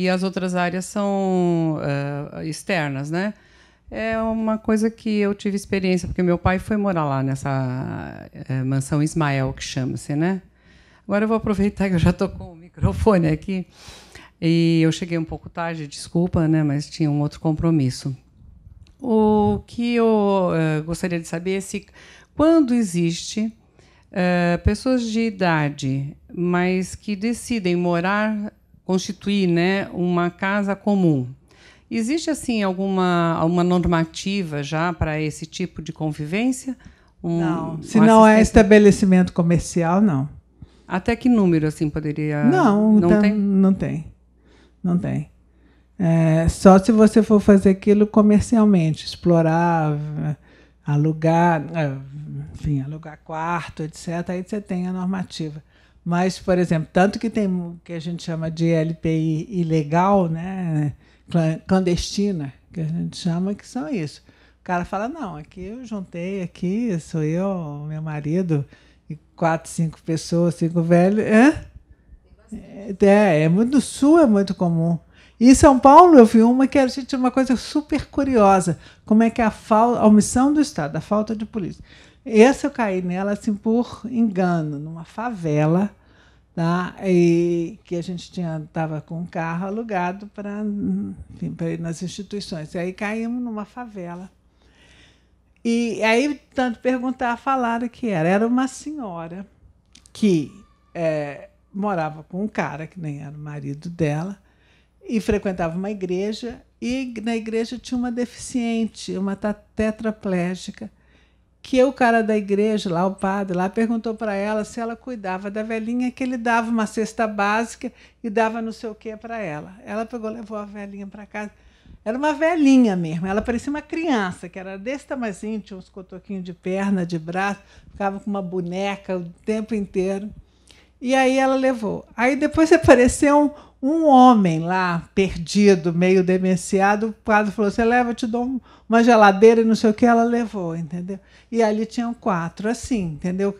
e as outras áreas são uh, externas, né? É uma coisa que eu tive experiência, porque meu pai foi morar lá nessa eh, mansão Ismael, que chama-se, né? Agora eu vou aproveitar que eu já estou com o microfone aqui. E eu cheguei um pouco tarde, desculpa, né? Mas tinha um outro compromisso. O que eu eh, gostaria de saber é se quando existe eh, pessoas de idade, mas que decidem morar constituir né, uma casa comum. Existe assim alguma, alguma normativa já para esse tipo de convivência? Um, não. Se não é estabelecimento comercial, não. Até que número assim poderia? Não, não então, tem. Não tem. Não tem. É, só se você for fazer aquilo comercialmente, explorar, alugar, é, enfim, alugar quarto, etc. Aí você tem a normativa. Mas, por exemplo, tanto que tem o que a gente chama de LPI ilegal, né? clandestina, que a gente chama, que são isso. O cara fala, não, aqui eu juntei, aqui sou eu, meu marido, e quatro, cinco pessoas, cinco velhos. É? É, é muito, no sul é muito comum. E em São Paulo eu vi uma que a gente, uma coisa super curiosa. Como é que é a, falta, a omissão do Estado, a falta de polícia. Essa eu caí nela assim por engano, numa favela Tá? E que a gente tinha tava com um carro alugado para ir nas instituições. E aí caímos numa favela. E aí, tanto perguntar, falaram que era. Era uma senhora que é, morava com um cara, que nem era o marido dela, e frequentava uma igreja. E na igreja tinha uma deficiente, uma tetraplégica, que o cara da igreja lá, o padre lá, perguntou para ela se ela cuidava da velhinha, que ele dava uma cesta básica e dava não sei o que para ela. Ela pegou, levou a velhinha para casa. Era uma velhinha mesmo, ela parecia uma criança, que era desse tamanho, tinha uns cotoquinhos de perna, de braço, ficava com uma boneca o tempo inteiro. E aí ela levou. Aí depois apareceu um, um homem lá, perdido, meio demenciado, o padre falou: Você assim, leva, eu te dou uma geladeira e não sei o que. Ela levou, entendeu? E ali tinham quatro, assim, entendeu?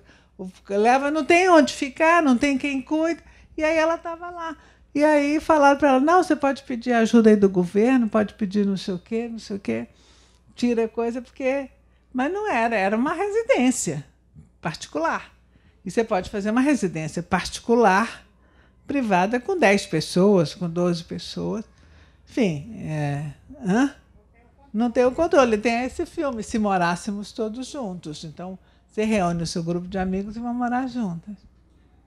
Leva, não tem onde ficar, não tem quem cuida. E aí ela estava lá. E aí falaram para ela: Não, você pode pedir ajuda aí do governo, pode pedir não sei o que, não sei o que. Tira coisa, porque. Mas não era, era uma residência particular. E você pode fazer uma residência particular privada com 10 pessoas, com 12 pessoas. Enfim, é, hã? não tem o controle. Tem esse filme, Se Morássemos Todos Juntos. Então, você reúne o seu grupo de amigos e vão morar juntas.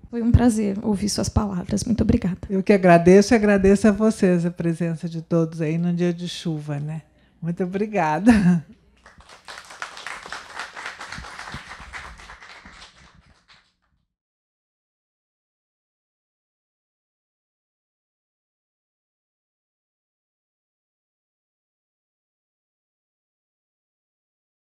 Foi um prazer ouvir suas palavras. Muito obrigada. Eu que agradeço e agradeço a vocês a presença de todos aí num dia de chuva, né? Muito obrigada.